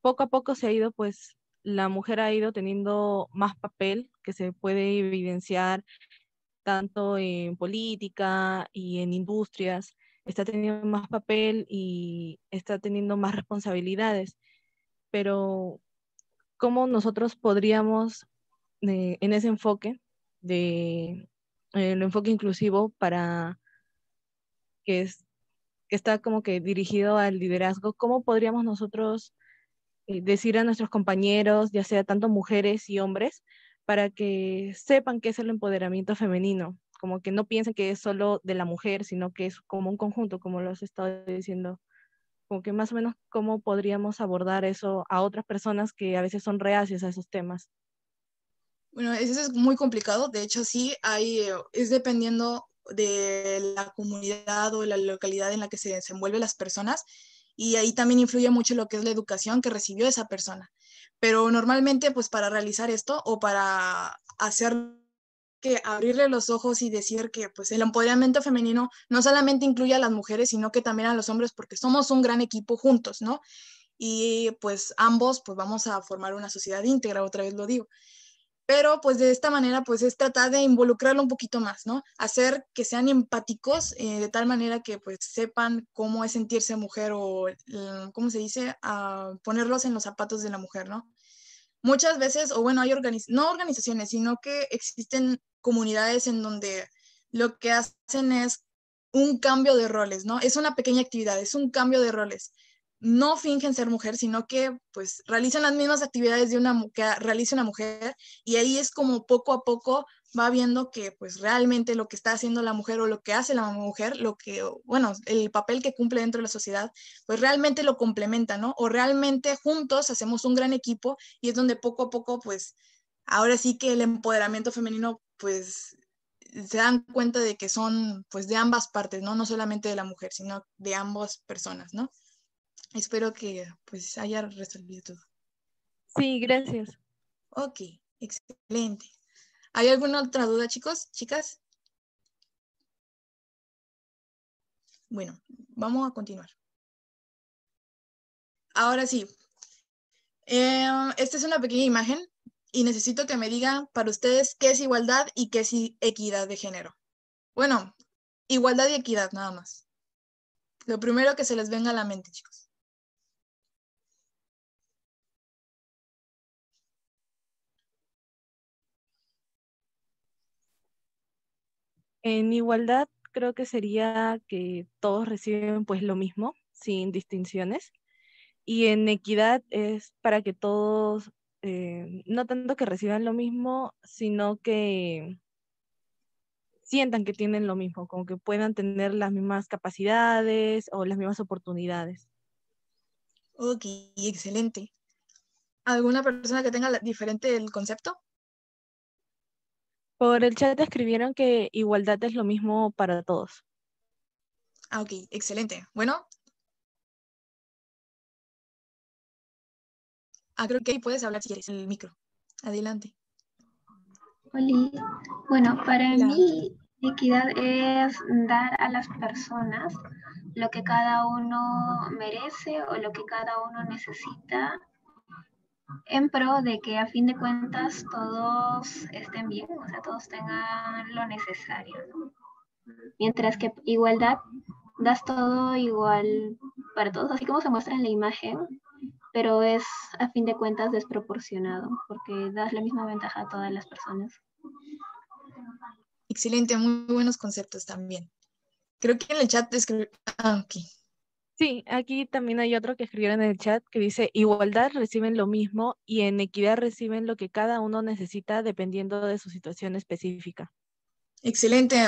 Speaker 1: poco a poco se ha ido, pues la mujer ha ido teniendo más papel que se puede evidenciar tanto en política y en industrias, está teniendo más papel y está teniendo más responsabilidades. Pero, ¿cómo nosotros podríamos, eh, en ese enfoque, de, el enfoque inclusivo para que es, que está como que dirigido al liderazgo, ¿cómo podríamos nosotros eh, decir a nuestros compañeros, ya sea tanto mujeres y hombres, para que sepan qué es el empoderamiento femenino? Como que no piensen que es solo de la mujer, sino que es como un conjunto, como lo has estado diciendo. Como que más o menos cómo podríamos abordar eso a otras personas que a veces son reacias a esos temas.
Speaker 2: Bueno, eso es muy complicado. De hecho, sí, hay, eh, es dependiendo de la comunidad o la localidad en la que se desenvuelven las personas y ahí también influye mucho lo que es la educación que recibió esa persona. Pero normalmente pues para realizar esto o para hacer que abrirle los ojos y decir que pues el empoderamiento femenino no solamente incluye a las mujeres, sino que también a los hombres porque somos un gran equipo juntos, ¿no? Y pues ambos pues vamos a formar una sociedad íntegra, otra vez lo digo pero pues de esta manera pues es tratar de involucrarlo un poquito más, ¿no? Hacer que sean empáticos eh, de tal manera que pues sepan cómo es sentirse mujer o, eh, ¿cómo se dice?, ah, ponerlos en los zapatos de la mujer, ¿no? Muchas veces, o bueno, hay no organizaciones, sino que existen comunidades en donde lo que hacen es un cambio de roles, ¿no? Es una pequeña actividad, es un cambio de roles no fingen ser mujer, sino que pues realizan las mismas actividades de una que realiza una mujer y ahí es como poco a poco va viendo que pues realmente lo que está haciendo la mujer o lo que hace la mujer, lo que bueno, el papel que cumple dentro de la sociedad, pues realmente lo complementa, ¿no? O realmente juntos hacemos un gran equipo y es donde poco a poco pues ahora sí que el empoderamiento femenino pues se dan cuenta de que son pues de ambas partes, ¿no? No solamente de la mujer, sino de ambas personas, ¿no? espero que pues haya resolvido todo. Sí, gracias. Ok, excelente. ¿Hay alguna otra duda, chicos, chicas?
Speaker 3: Bueno, vamos a continuar.
Speaker 2: Ahora sí. Em, esta es una pequeña imagen y necesito que me digan para ustedes qué es igualdad y qué es equidad de género. Bueno, igualdad y equidad, nada más. Lo primero que se les venga a la mente, chicos.
Speaker 1: En igualdad creo que sería que todos reciben pues lo mismo, sin distinciones. Y en equidad es para que todos, eh, no tanto que reciban lo mismo, sino que sientan que tienen lo mismo, como que puedan tener las mismas capacidades o las mismas oportunidades.
Speaker 2: Ok, excelente. ¿Alguna persona que tenga diferente el concepto?
Speaker 1: Por el chat escribieron que igualdad es lo mismo para todos. Ah, ok, excelente. Bueno.
Speaker 3: Ah, creo que puedes hablar si quieres el micro. Adelante.
Speaker 4: Hola. Bueno, para mí equidad es dar a las personas lo que cada uno merece o lo que cada uno necesita en pro de que a fin de cuentas todos estén bien, o sea, todos tengan lo necesario. Mientras que igualdad, das todo igual para todos, así como se muestra en la imagen, pero es a fin de cuentas desproporcionado, porque das la misma
Speaker 2: ventaja a todas las personas. Excelente, muy buenos conceptos también. Creo que en el chat ah, okay.
Speaker 1: Sí, aquí también hay otro que escribieron en el chat que dice, igualdad reciben lo mismo y en equidad reciben lo que cada uno
Speaker 2: necesita dependiendo de su situación específica. Excelente,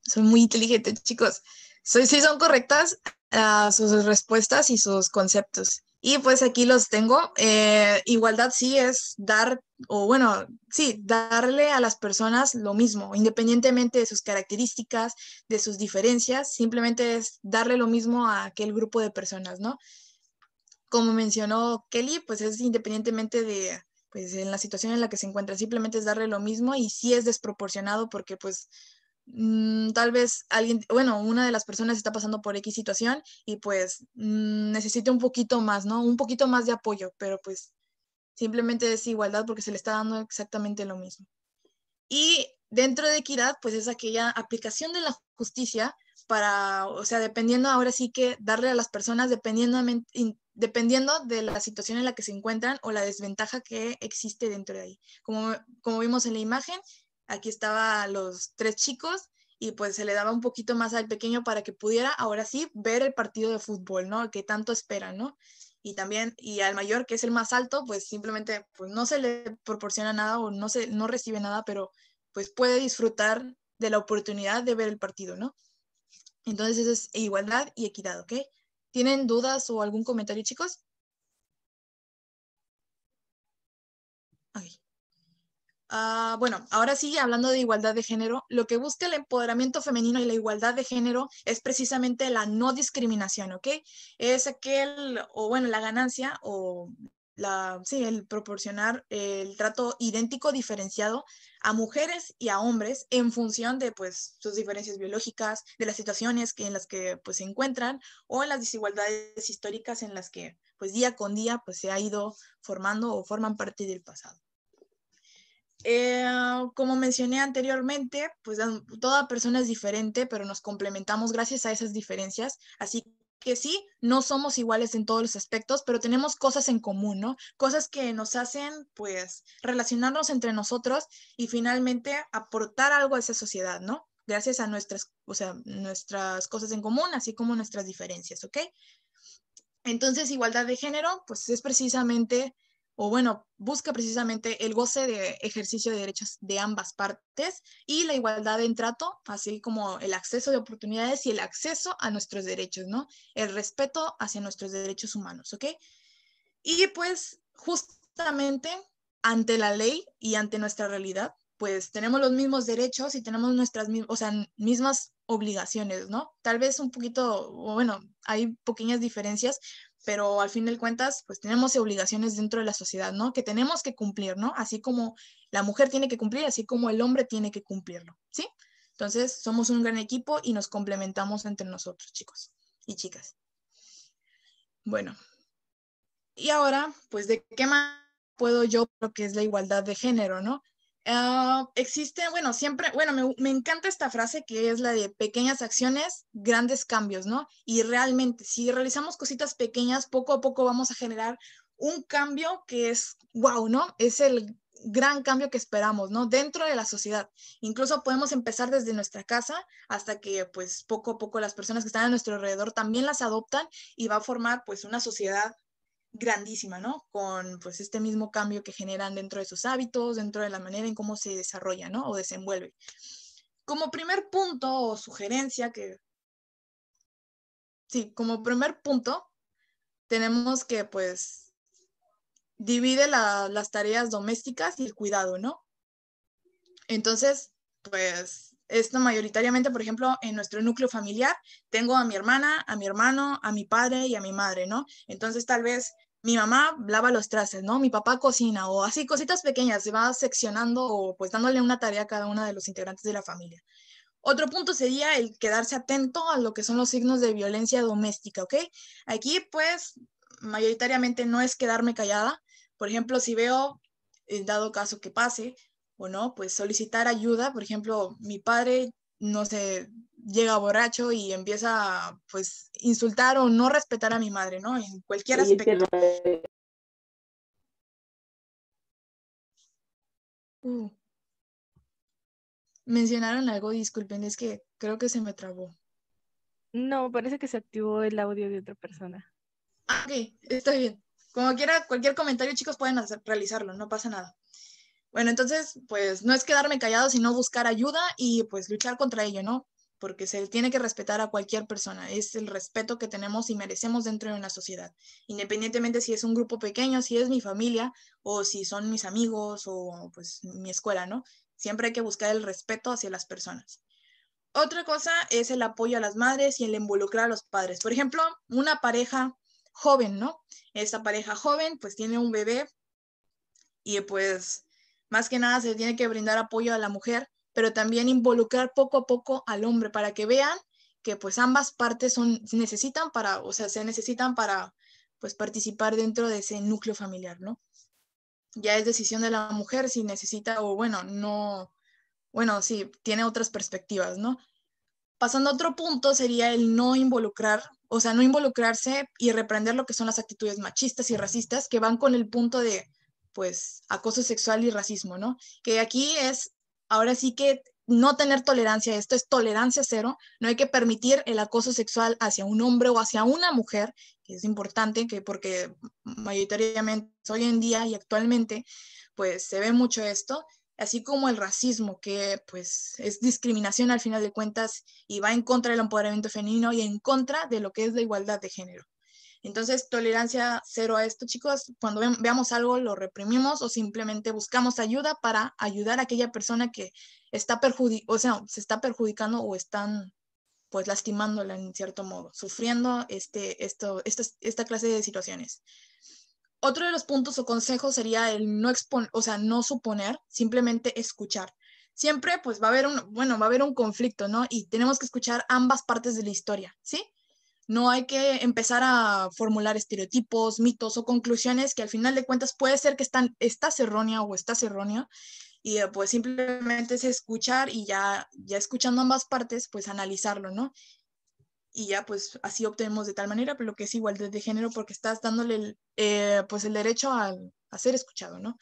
Speaker 2: son muy inteligentes chicos. Sí, son correctas ah, sus respuestas y sus conceptos. Y pues aquí los tengo. Eh, igualdad sí es dar, o bueno, sí, darle a las personas lo mismo, independientemente de sus características, de sus diferencias, simplemente es darle lo mismo a aquel grupo de personas, ¿no? Como mencionó Kelly, pues es independientemente de, pues en la situación en la que se encuentra, simplemente es darle lo mismo y sí es desproporcionado porque pues Mm, tal vez alguien, bueno, una de las personas está pasando por X situación y pues mm, necesita un poquito más, ¿no? Un poquito más de apoyo, pero pues simplemente desigualdad porque se le está dando exactamente lo mismo. Y dentro de equidad, pues es aquella aplicación de la justicia para, o sea, dependiendo ahora sí que darle a las personas dependiendo, dependiendo de la situación en la que se encuentran o la desventaja que existe dentro de ahí. Como, como vimos en la imagen, aquí estaban los tres chicos y pues se le daba un poquito más al pequeño para que pudiera ahora sí ver el partido de fútbol, ¿no? Que tanto esperan, ¿no? Y también, y al mayor, que es el más alto, pues simplemente pues no se le proporciona nada o no, se, no recibe nada, pero pues puede disfrutar de la oportunidad de ver el partido, ¿no? Entonces eso es igualdad y equidad, ¿ok? ¿Tienen dudas o algún comentario, chicos? Ah, bueno, ahora sí, hablando de igualdad de género, lo que busca el empoderamiento femenino y la igualdad de género es precisamente la no discriminación, ¿ok? Es aquel, o bueno, la ganancia o la, sí, el proporcionar el trato idéntico, diferenciado a mujeres y a hombres en función de pues, sus diferencias biológicas, de las situaciones en las que pues, se encuentran o en las desigualdades históricas en las que pues, día con día pues, se ha ido formando o forman parte del pasado. Eh, como mencioné anteriormente, pues toda persona es diferente, pero nos complementamos gracias a esas diferencias. Así que sí, no somos iguales en todos los aspectos, pero tenemos cosas en común, ¿no? Cosas que nos hacen, pues, relacionarnos entre nosotros y finalmente aportar algo a esa sociedad, ¿no? Gracias a nuestras, o sea, nuestras cosas en común, así como nuestras diferencias, ¿ok? Entonces, igualdad de género, pues es precisamente o bueno, busca precisamente el goce de ejercicio de derechos de ambas partes y la igualdad en trato, así como el acceso de oportunidades y el acceso a nuestros derechos, ¿no? El respeto hacia nuestros derechos humanos, ¿ok? Y pues justamente ante la ley y ante nuestra realidad, pues tenemos los mismos derechos y tenemos nuestras o sea, mismas obligaciones, ¿no? Tal vez un poquito, bueno, hay pequeñas diferencias, pero al fin de cuentas, pues tenemos obligaciones dentro de la sociedad, ¿no? Que tenemos que cumplir, ¿no? Así como la mujer tiene que cumplir, así como el hombre tiene que cumplirlo, ¿sí? Entonces, somos un gran equipo y nos complementamos entre nosotros, chicos y chicas. Bueno, y ahora, pues, ¿de qué más puedo yo lo que es la igualdad de género, ¿no? Ah, existe, bueno, siempre, bueno, me, me, encanta esta frase que es la de pequeñas acciones, grandes cambios, ¿no? Y realmente, si realizamos cositas pequeñas, poco a poco vamos a generar un cambio que es, wow, ¿no? Es el gran cambio que esperamos, ¿no? Dentro de la sociedad. Incluso podemos empezar desde nuestra casa hasta que, pues, poco a poco las personas que están a nuestro alrededor también las adoptan y va a formar, pues, una sociedad grandísima, ¿no? Con pues este mismo cambio que generan dentro de sus hábitos, dentro de la manera en cómo se desarrolla, ¿no? O desenvuelve. Como primer punto o sugerencia que... Sí, como primer punto, tenemos que pues divide las tareas domésticas y el cuidado, ¿no? Entonces, pues esto mayoritariamente, por ejemplo, en nuestro núcleo familiar, tengo a mi hermana, a mi hermano, a mi padre y a mi madre, ¿no? Entonces tal vez mi mamá lava los trastes, ¿no? Mi papá cocina o así, cositas pequeñas, se va seccionando o pues dándole una tarea a cada uno de los integrantes de la familia. Otro punto sería el quedarse atento a lo que son los signos de violencia doméstica, ¿ok? Aquí pues mayoritariamente no es quedarme callada. Por ejemplo, si veo, dado caso que pase, o no, pues solicitar ayuda. Por ejemplo, mi padre, no se llega borracho y empieza a pues, insultar o no respetar a mi madre, ¿no? En cualquier aspecto. Uh. Mencionaron algo, disculpen, es que creo que se me trabó. No, parece que se activó el audio de otra persona. Ah, ok, está bien. Como quiera, cualquier comentario, chicos, pueden realizarlo, no pasa nada. Bueno, entonces, pues no es quedarme callado, sino buscar ayuda y pues luchar contra ello, ¿no? Porque se tiene que respetar a cualquier persona, es el respeto que tenemos y merecemos dentro de una sociedad, independientemente si es un grupo pequeño, si es mi familia o si son mis amigos o pues mi escuela, ¿no? Siempre hay que buscar el respeto hacia las personas. Otra cosa es el apoyo a las madres y el involucrar a los padres. Por ejemplo, una pareja joven, ¿no? Esta pareja joven pues tiene un bebé y pues más que nada se tiene que brindar apoyo a la mujer, pero también involucrar poco a poco al hombre para que vean que pues ambas partes son, necesitan para, o sea, se necesitan para pues participar dentro de ese núcleo familiar, ¿no? Ya es decisión de la mujer si necesita o bueno, no, bueno, sí, tiene otras perspectivas, ¿no? Pasando a otro punto sería el no involucrar, o sea, no involucrarse y reprender lo que son las actitudes machistas y racistas que van con el punto de, pues acoso sexual y racismo, ¿no? Que aquí es, ahora sí que no tener tolerancia, esto es tolerancia cero, no hay que permitir el acoso sexual hacia un hombre o hacia una mujer, que es importante, que porque mayoritariamente hoy en día y actualmente, pues se ve mucho esto, así como el racismo, que pues es discriminación al final de cuentas y va en contra del empoderamiento femenino y en contra de lo que es la igualdad de género. Entonces, tolerancia cero a esto, chicos. Cuando veamos algo, lo reprimimos o simplemente buscamos ayuda para ayudar a aquella persona que está perjudicando, o sea, se está perjudicando o están pues lastimándola en cierto modo, sufriendo este, esto, esta, clase de situaciones. Otro de los puntos o consejos sería el no o sea, no suponer, simplemente escuchar. Siempre pues va a haber un, bueno, va a haber un conflicto, ¿no? Y tenemos que escuchar ambas partes de la historia, ¿sí? No hay que empezar a formular estereotipos, mitos o conclusiones que al final de cuentas puede ser que están, estás errónea o estás errónea. Y eh, pues simplemente es escuchar y ya, ya escuchando ambas partes, pues analizarlo, ¿no? y ya pues así obtenemos de tal manera pero lo que es igualdad de género porque estás dándole el, eh, pues el derecho a, ser escuchado, ¿no?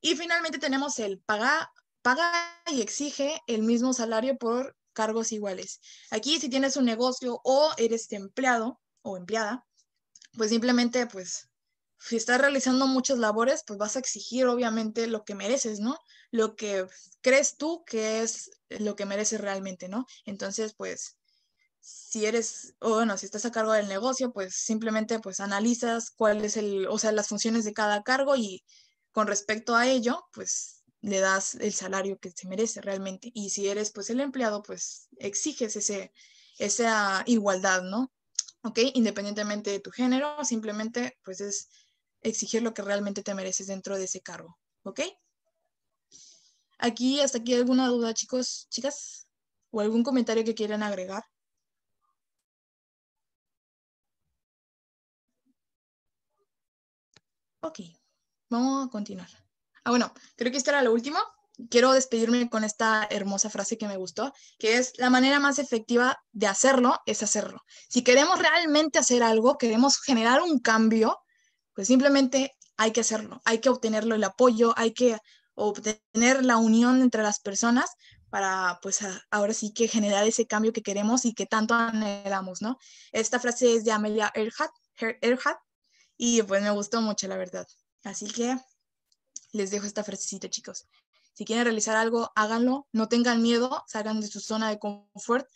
Speaker 2: Y finalmente tenemos el paga, paga y exige el mismo salario por cargos iguales. Aquí si tienes un negocio o eres empleado o empleada, pues simplemente pues si estás realizando muchas labores, pues vas a exigir obviamente lo que mereces, ¿no? Lo que crees tú que es lo que mereces realmente, ¿no? Entonces, pues si eres, o bueno, si estás a cargo del negocio, pues simplemente pues analizas cuál es el, o sea, las funciones de cada cargo y con respecto a ello, pues le das el salario que se merece realmente. Y si eres pues el empleado, pues exiges ese, esa igualdad, ¿no? ¿Ok? Independientemente de tu género, simplemente pues es exigir lo que realmente te mereces dentro de ese cargo, ¿ok? Aquí, hasta aquí alguna duda, chicos, chicas, o algún comentario que quieran agregar. Ok, vamos a continuar. Ah, bueno, creo que esto era lo último Quiero despedirme con esta hermosa frase que me gustó, que es la manera más efectiva de hacerlo es hacerlo. Si queremos realmente hacer algo, queremos generar un cambio, pues simplemente hay que hacerlo, hay que obtenerlo el apoyo, hay que obtener la unión entre las personas para, pues, ahora sí que generar ese cambio que queremos y que tanto anhelamos, ¿no? Esta frase es de Amelia Earhart, Earhart y pues me gustó mucho, la verdad. Así que les dejo esta frasecita, chicos. Si quieren realizar algo, háganlo, no tengan miedo, salgan de su zona de confort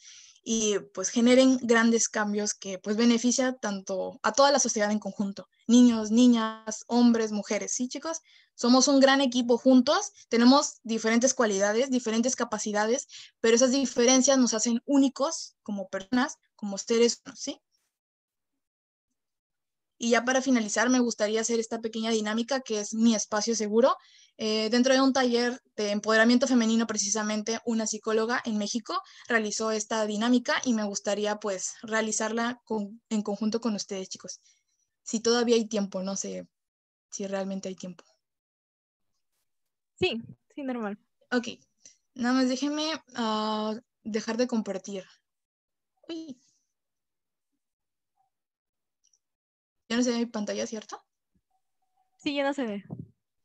Speaker 2: y pues generen grandes cambios que pues beneficia tanto a toda la sociedad en conjunto, niños, niñas, hombres, mujeres, ¿sí chicos? Somos un gran equipo juntos, tenemos diferentes cualidades, diferentes capacidades, pero esas diferencias nos hacen únicos como personas, como seres, ¿sí? Y ya para finalizar, me gustaría hacer esta pequeña dinámica que es mi espacio seguro. Eh, dentro de un taller de empoderamiento femenino, precisamente una psicóloga en México realizó esta dinámica y me gustaría pues realizarla en conjunto con ustedes, chicos. Si todavía hay tiempo, no sé si realmente hay tiempo. Sí, sí, normal. Ok, nada más déjenme ah, dejar de compartir. Uy. no se ve mi pantalla, cierto? Sí, ya no se ve.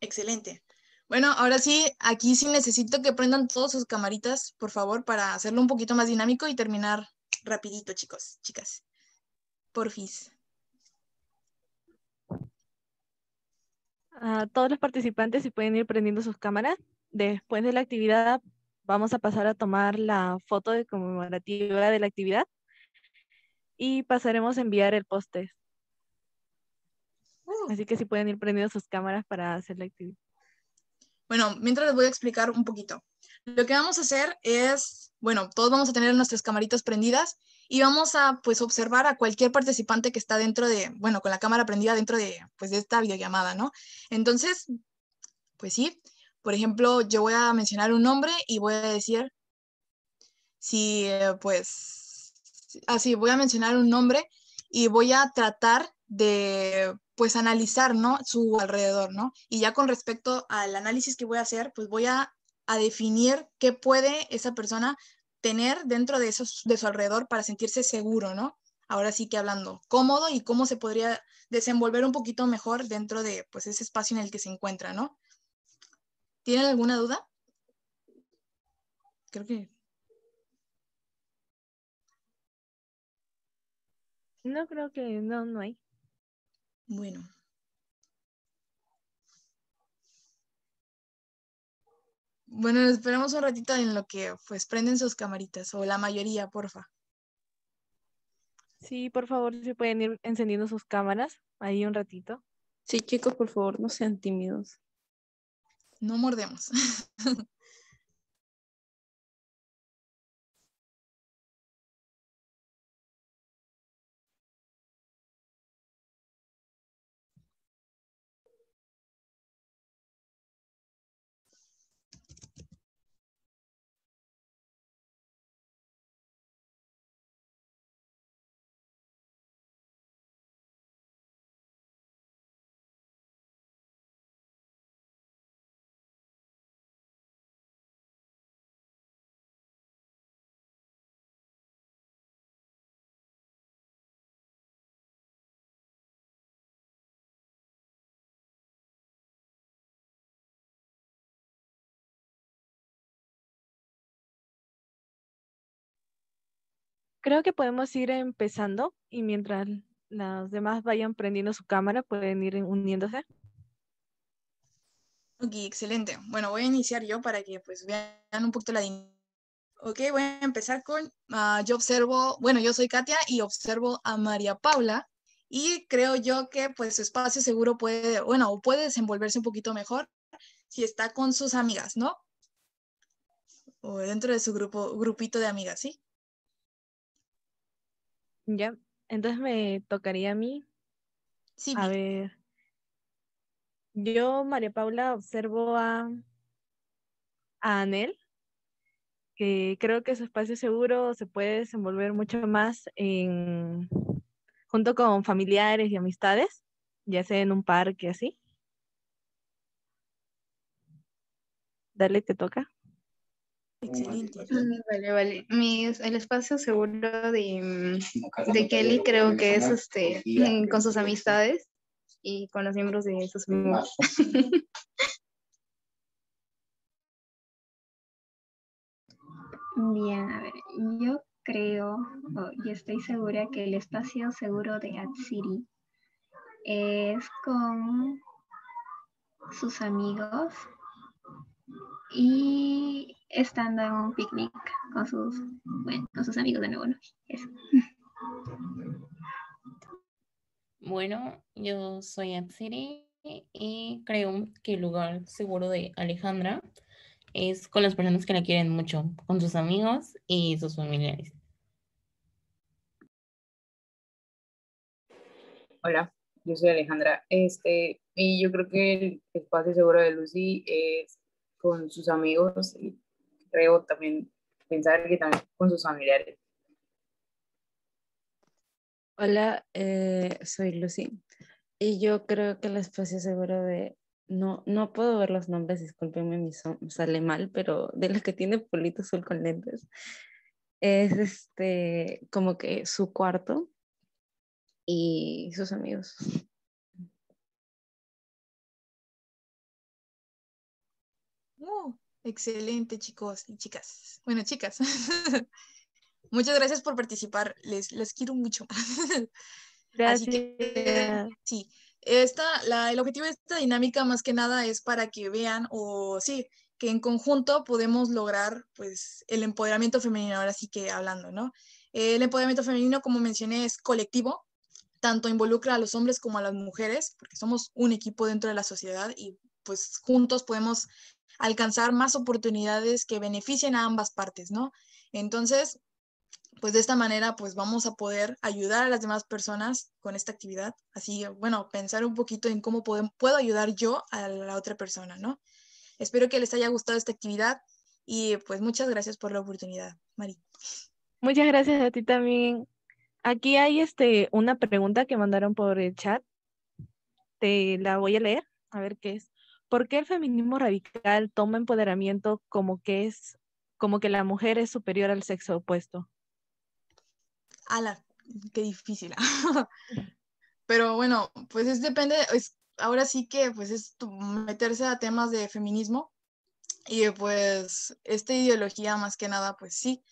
Speaker 2: Excelente. Bueno, ahora sí, aquí sí necesito que prendan todos sus camaritas, por favor, para hacerlo un poquito más dinámico y terminar rapidito, chicos, chicas. fin.
Speaker 1: A todos los participantes si pueden ir prendiendo sus cámaras. Después de la actividad vamos a pasar a tomar la foto de conmemorativa de la actividad y pasaremos a enviar el post
Speaker 2: Así que sí pueden ir prendiendo sus cámaras para hacer la actividad. Bueno, mientras les voy a explicar un poquito. Lo que vamos a hacer es, bueno, todos vamos a tener nuestras camaritas prendidas y vamos a pues observar a cualquier participante que está dentro de, bueno, con la cámara prendida dentro de pues de esta videollamada, ¿no? Entonces, pues sí, por ejemplo, yo voy a mencionar un nombre y voy a decir si eh, pues así ah, voy a mencionar un nombre y voy a tratar de pues analizar, ¿no? Su alrededor, ¿no? Y ya con respecto al análisis que voy a hacer, pues voy a, a definir qué puede esa persona tener dentro de, esos, de su alrededor para sentirse seguro, ¿no? Ahora sí que hablando cómodo y cómo se podría desenvolver un poquito mejor dentro de pues ese espacio en el que se encuentra, ¿no? ¿Tienen alguna duda? Creo que
Speaker 3: No creo que no no hay.
Speaker 2: Bueno. Bueno, esperamos un ratito en lo que pues prenden sus camaritas o la mayoría, porfa. Sí, por favor, si pueden ir encendiendo sus cámaras ahí
Speaker 1: un ratito. Sí, chicos, por favor, no sean tímidos. No mordemos. Creo que podemos ir empezando y mientras las demás vayan prendiendo su cámara, pueden ir uniéndose.
Speaker 2: Ok, excelente. Bueno, voy a iniciar yo para que pues vean un poquito la dinámica. Ok, voy a empezar con, ah, yo observo, bueno, yo soy Katia y observo a María Paula y creo yo que pues su espacio seguro puede, bueno, puede desenvolverse un poquito mejor si está con sus amigas, ¿no? O dentro de su grupo, grupito de amigas, ¿sí?
Speaker 1: Ya, entonces me tocaría a mí. Sí. A ver. Yo, María Paula, observo a, a Anel, que creo que su espacio seguro se puede desenvolver mucho más en, junto con familiares y amistades, ya sea en un parque así. Dale, te toca.
Speaker 2: Excelente. Vale, vale. Mm, el espacio seguro de, mm, Kelly creo que es este mm, con sus amistades y con los miembros de sus amigos.
Speaker 4: Bien, a ver, yo creo, Y estoy segura que el espacio seguro de City es con sus amigos y estando en un picnic con sus, bueno, con sus amigos de nuevo,
Speaker 1: Bueno, yo
Speaker 2: soy Atsiri y creo que el lugar seguro de Alejandra es con las
Speaker 1: personas que la quieren mucho, con sus amigos y sus familiares.
Speaker 3: Hola, yo soy Alejandra. Este, y yo creo que el espacio seguro de Lucy es con sus amigos y creo también pensar que también con sus familiares.
Speaker 1: Hola, eh, soy Lucy y yo creo que el espacio seguro de no, no puedo ver los nombres, discúlpenme, me son, sale mal, pero de los que tiene polito azul con lentes, es este, como que su cuarto y sus amigos.
Speaker 2: Excelente, chicos y chicas. Bueno, chicas. Muchas gracias por participar. Les, les quiero mucho. Gracias. sí. Esta, la, el objetivo de esta dinámica más que nada es para que vean o sí, que en conjunto podemos lograr pues el empoderamiento femenino, ahora sí que hablando, ¿no? El empoderamiento femenino, como mencioné, es colectivo, tanto involucra a los hombres como a las mujeres, porque somos un equipo dentro de la sociedad y pues juntos podemos alcanzar más oportunidades que beneficien a ambas partes, ¿no? Entonces, pues de esta manera, pues vamos a poder ayudar a las demás personas con esta actividad. Así, bueno, pensar un poquito en cómo puedo, ayudar yo a la otra persona, ¿no? Espero que les haya gustado esta actividad y pues muchas gracias por la oportunidad, Mari.
Speaker 1: Muchas gracias a ti también. Aquí hay este, una pregunta que mandaron por el chat. Te la voy a leer, a ver qué es. ¿por qué el feminismo radical toma empoderamiento como que es como que la mujer es superior al sexo opuesto?
Speaker 2: Ala, qué difícil. Pero bueno, pues es depende, es, ahora sí que pues es meterse a temas de feminismo y pues esta ideología más que nada, pues sí,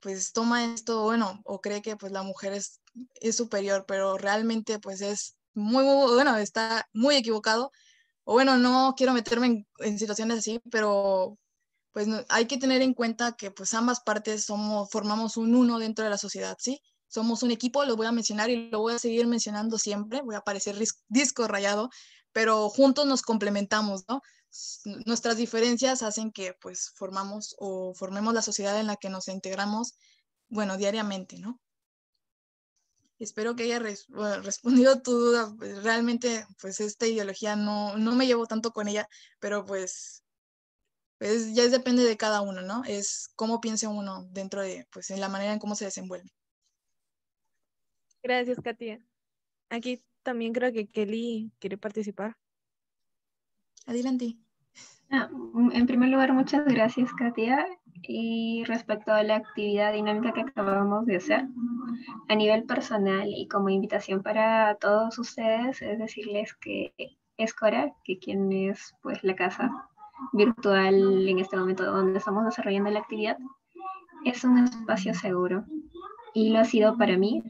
Speaker 2: pues toma esto, bueno, o cree que pues la mujer es, es superior, pero realmente pues es muy, bueno, está muy equivocado bueno, no quiero meterme en, situaciones así, pero pues hay que tener en cuenta que pues ambas partes somos, formamos un uno dentro de la sociedad, ¿sí? Somos un equipo, lo voy a mencionar y lo voy a seguir mencionando siempre, voy a parecer disco rayado, pero juntos nos complementamos, ¿no? Nuestras diferencias hacen que pues formamos o formemos la sociedad en la que nos integramos, bueno, diariamente, ¿no? Espero que haya respondido tu duda. Pues, realmente, pues esta ideología no, me llevo tanto con ella, pero pues, pues ya depende de cada uno, ¿no? Es cómo piense uno dentro de, pues en la manera en cómo se desenvuelve.
Speaker 1: Gracias, Katia.
Speaker 2: Aquí también creo que
Speaker 1: Kelly quiere participar. Adelante. Ah,
Speaker 2: en primer
Speaker 4: lugar, muchas gracias, Katia. Y respecto a la actividad dinámica que acabamos de hacer, a nivel personal y como invitación para todos ustedes, es decirles que Escora, que quien es pues la casa virtual en este momento donde estamos desarrollando la actividad, es un espacio seguro y lo ha sido para mí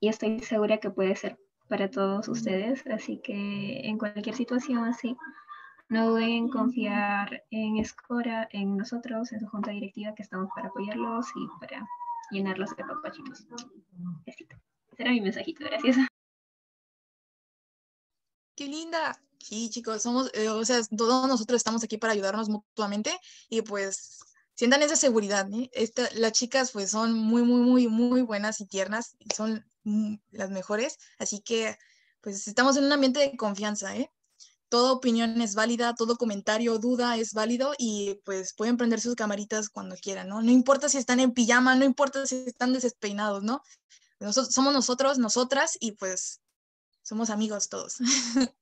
Speaker 4: y estoy segura que puede ser para todos ustedes, así que en cualquier situación así, no duden en confiar en Escora, en nosotros, en su junta directiva, que estamos para apoyarlos y para llenarlos de papachitos. chicos. Ese era mi mensajito, gracias.
Speaker 2: ¡Qué linda! Sí, chicos, somos, eh, o sea, todos nosotros estamos aquí para ayudarnos mutuamente y pues sientan esa seguridad. ¿eh? Esta, las chicas pues son muy, muy, muy, muy buenas y tiernas, son mm, las mejores, así que pues estamos en un ambiente de confianza, ¿eh? toda opinión es válida, todo comentario, duda es válido y pues pueden prender sus camaritas cuando quieran, ¿no? No importa si están en pijama, no importa si están despeinados, ¿no? somos nosotros, nosotras y pues somos amigos todos.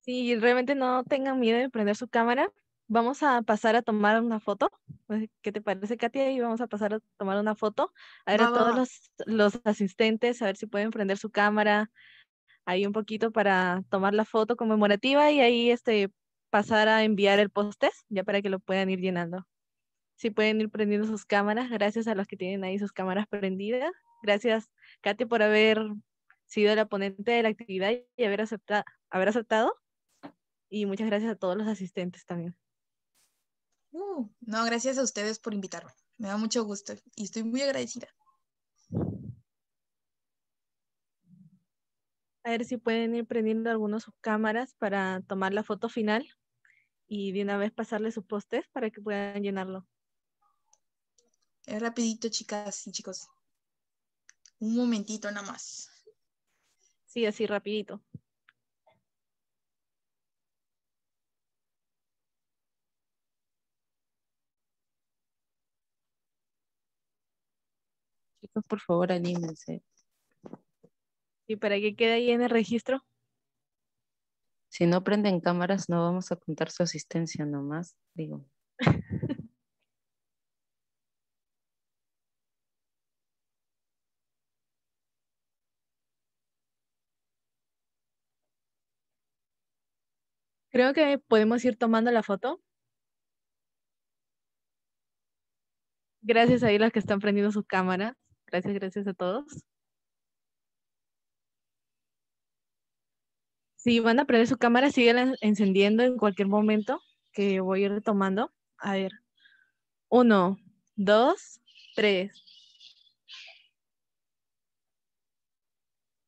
Speaker 1: Sí, realmente no tengan miedo de prender su cámara. Vamos a pasar a tomar una foto. Pues, ¿Qué te parece, Katia? Y vamos a pasar a tomar una foto. A ver a todos los, los asistentes, a ver si pueden prender su cámara, ahí un poquito para tomar la foto conmemorativa y ahí este, pasar a enviar el post ya para que lo puedan ir llenando. Si sí pueden ir prendiendo sus cámaras, gracias a los que tienen ahí sus cámaras prendidas. Gracias, Katy, por haber sido la ponente de la actividad y haber, aceptado. haber aceptado. Y muchas gracias a todos los asistentes también.
Speaker 2: Uh, no, gracias a ustedes por invitarme. Me da mucho gusto y estoy muy agradecida. A ver si pueden
Speaker 1: ir prendiendo algunos sus cámaras para tomar la foto final y de una vez pasarle sus postes para que puedan llenarlo. Es rapidito, chicas y chicos.
Speaker 2: Un momentito nada más. Sí, así rapidito.
Speaker 1: Chicos, por favor, anímense. ¿Y para qué quede ahí en el registro? Si no prenden cámaras, no vamos a contar su asistencia nomás, digo. Creo que podemos ir tomando la foto. Gracias a las que están prendiendo sus cámaras. Gracias, gracias a todos. si van a prender su cámara, síguela encendiendo en cualquier momento que voy a ir tomando. A ver. Uno, dos, tres.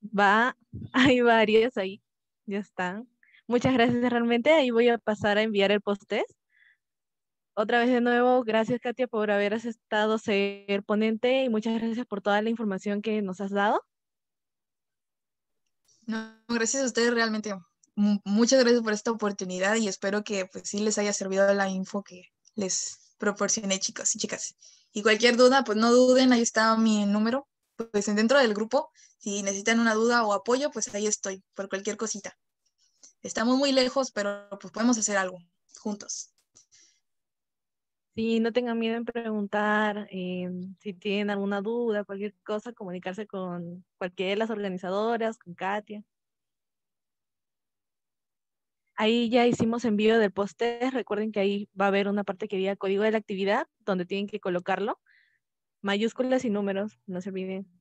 Speaker 1: Va, hay varios ahí. Ya están. Muchas gracias realmente. Ahí voy a pasar a enviar el post-test. Otra vez de nuevo, gracias Katia por haber aceptado ser ponente y muchas
Speaker 2: gracias por toda la información que nos has dado. No, gracias a ustedes realmente. Muchas gracias por esta oportunidad y espero que pues, sí les haya servido la info que les proporcioné, chicos y chicas. Y cualquier duda, pues no duden, ahí está mi número. Pues dentro del grupo, si necesitan una duda o apoyo, pues ahí estoy, por cualquier cosita. Estamos muy lejos, pero pues podemos hacer algo juntos.
Speaker 1: Sí, no tengan miedo en preguntar, em, si tienen alguna duda, cualquier cosa, comunicarse con cualquiera de las organizadoras, con Katia. Ahí ya hicimos envío del póster, recuerden que ahí va a haber una parte que diga código de la actividad, donde tienen que colocarlo, mayúsculas y números, no se olviden.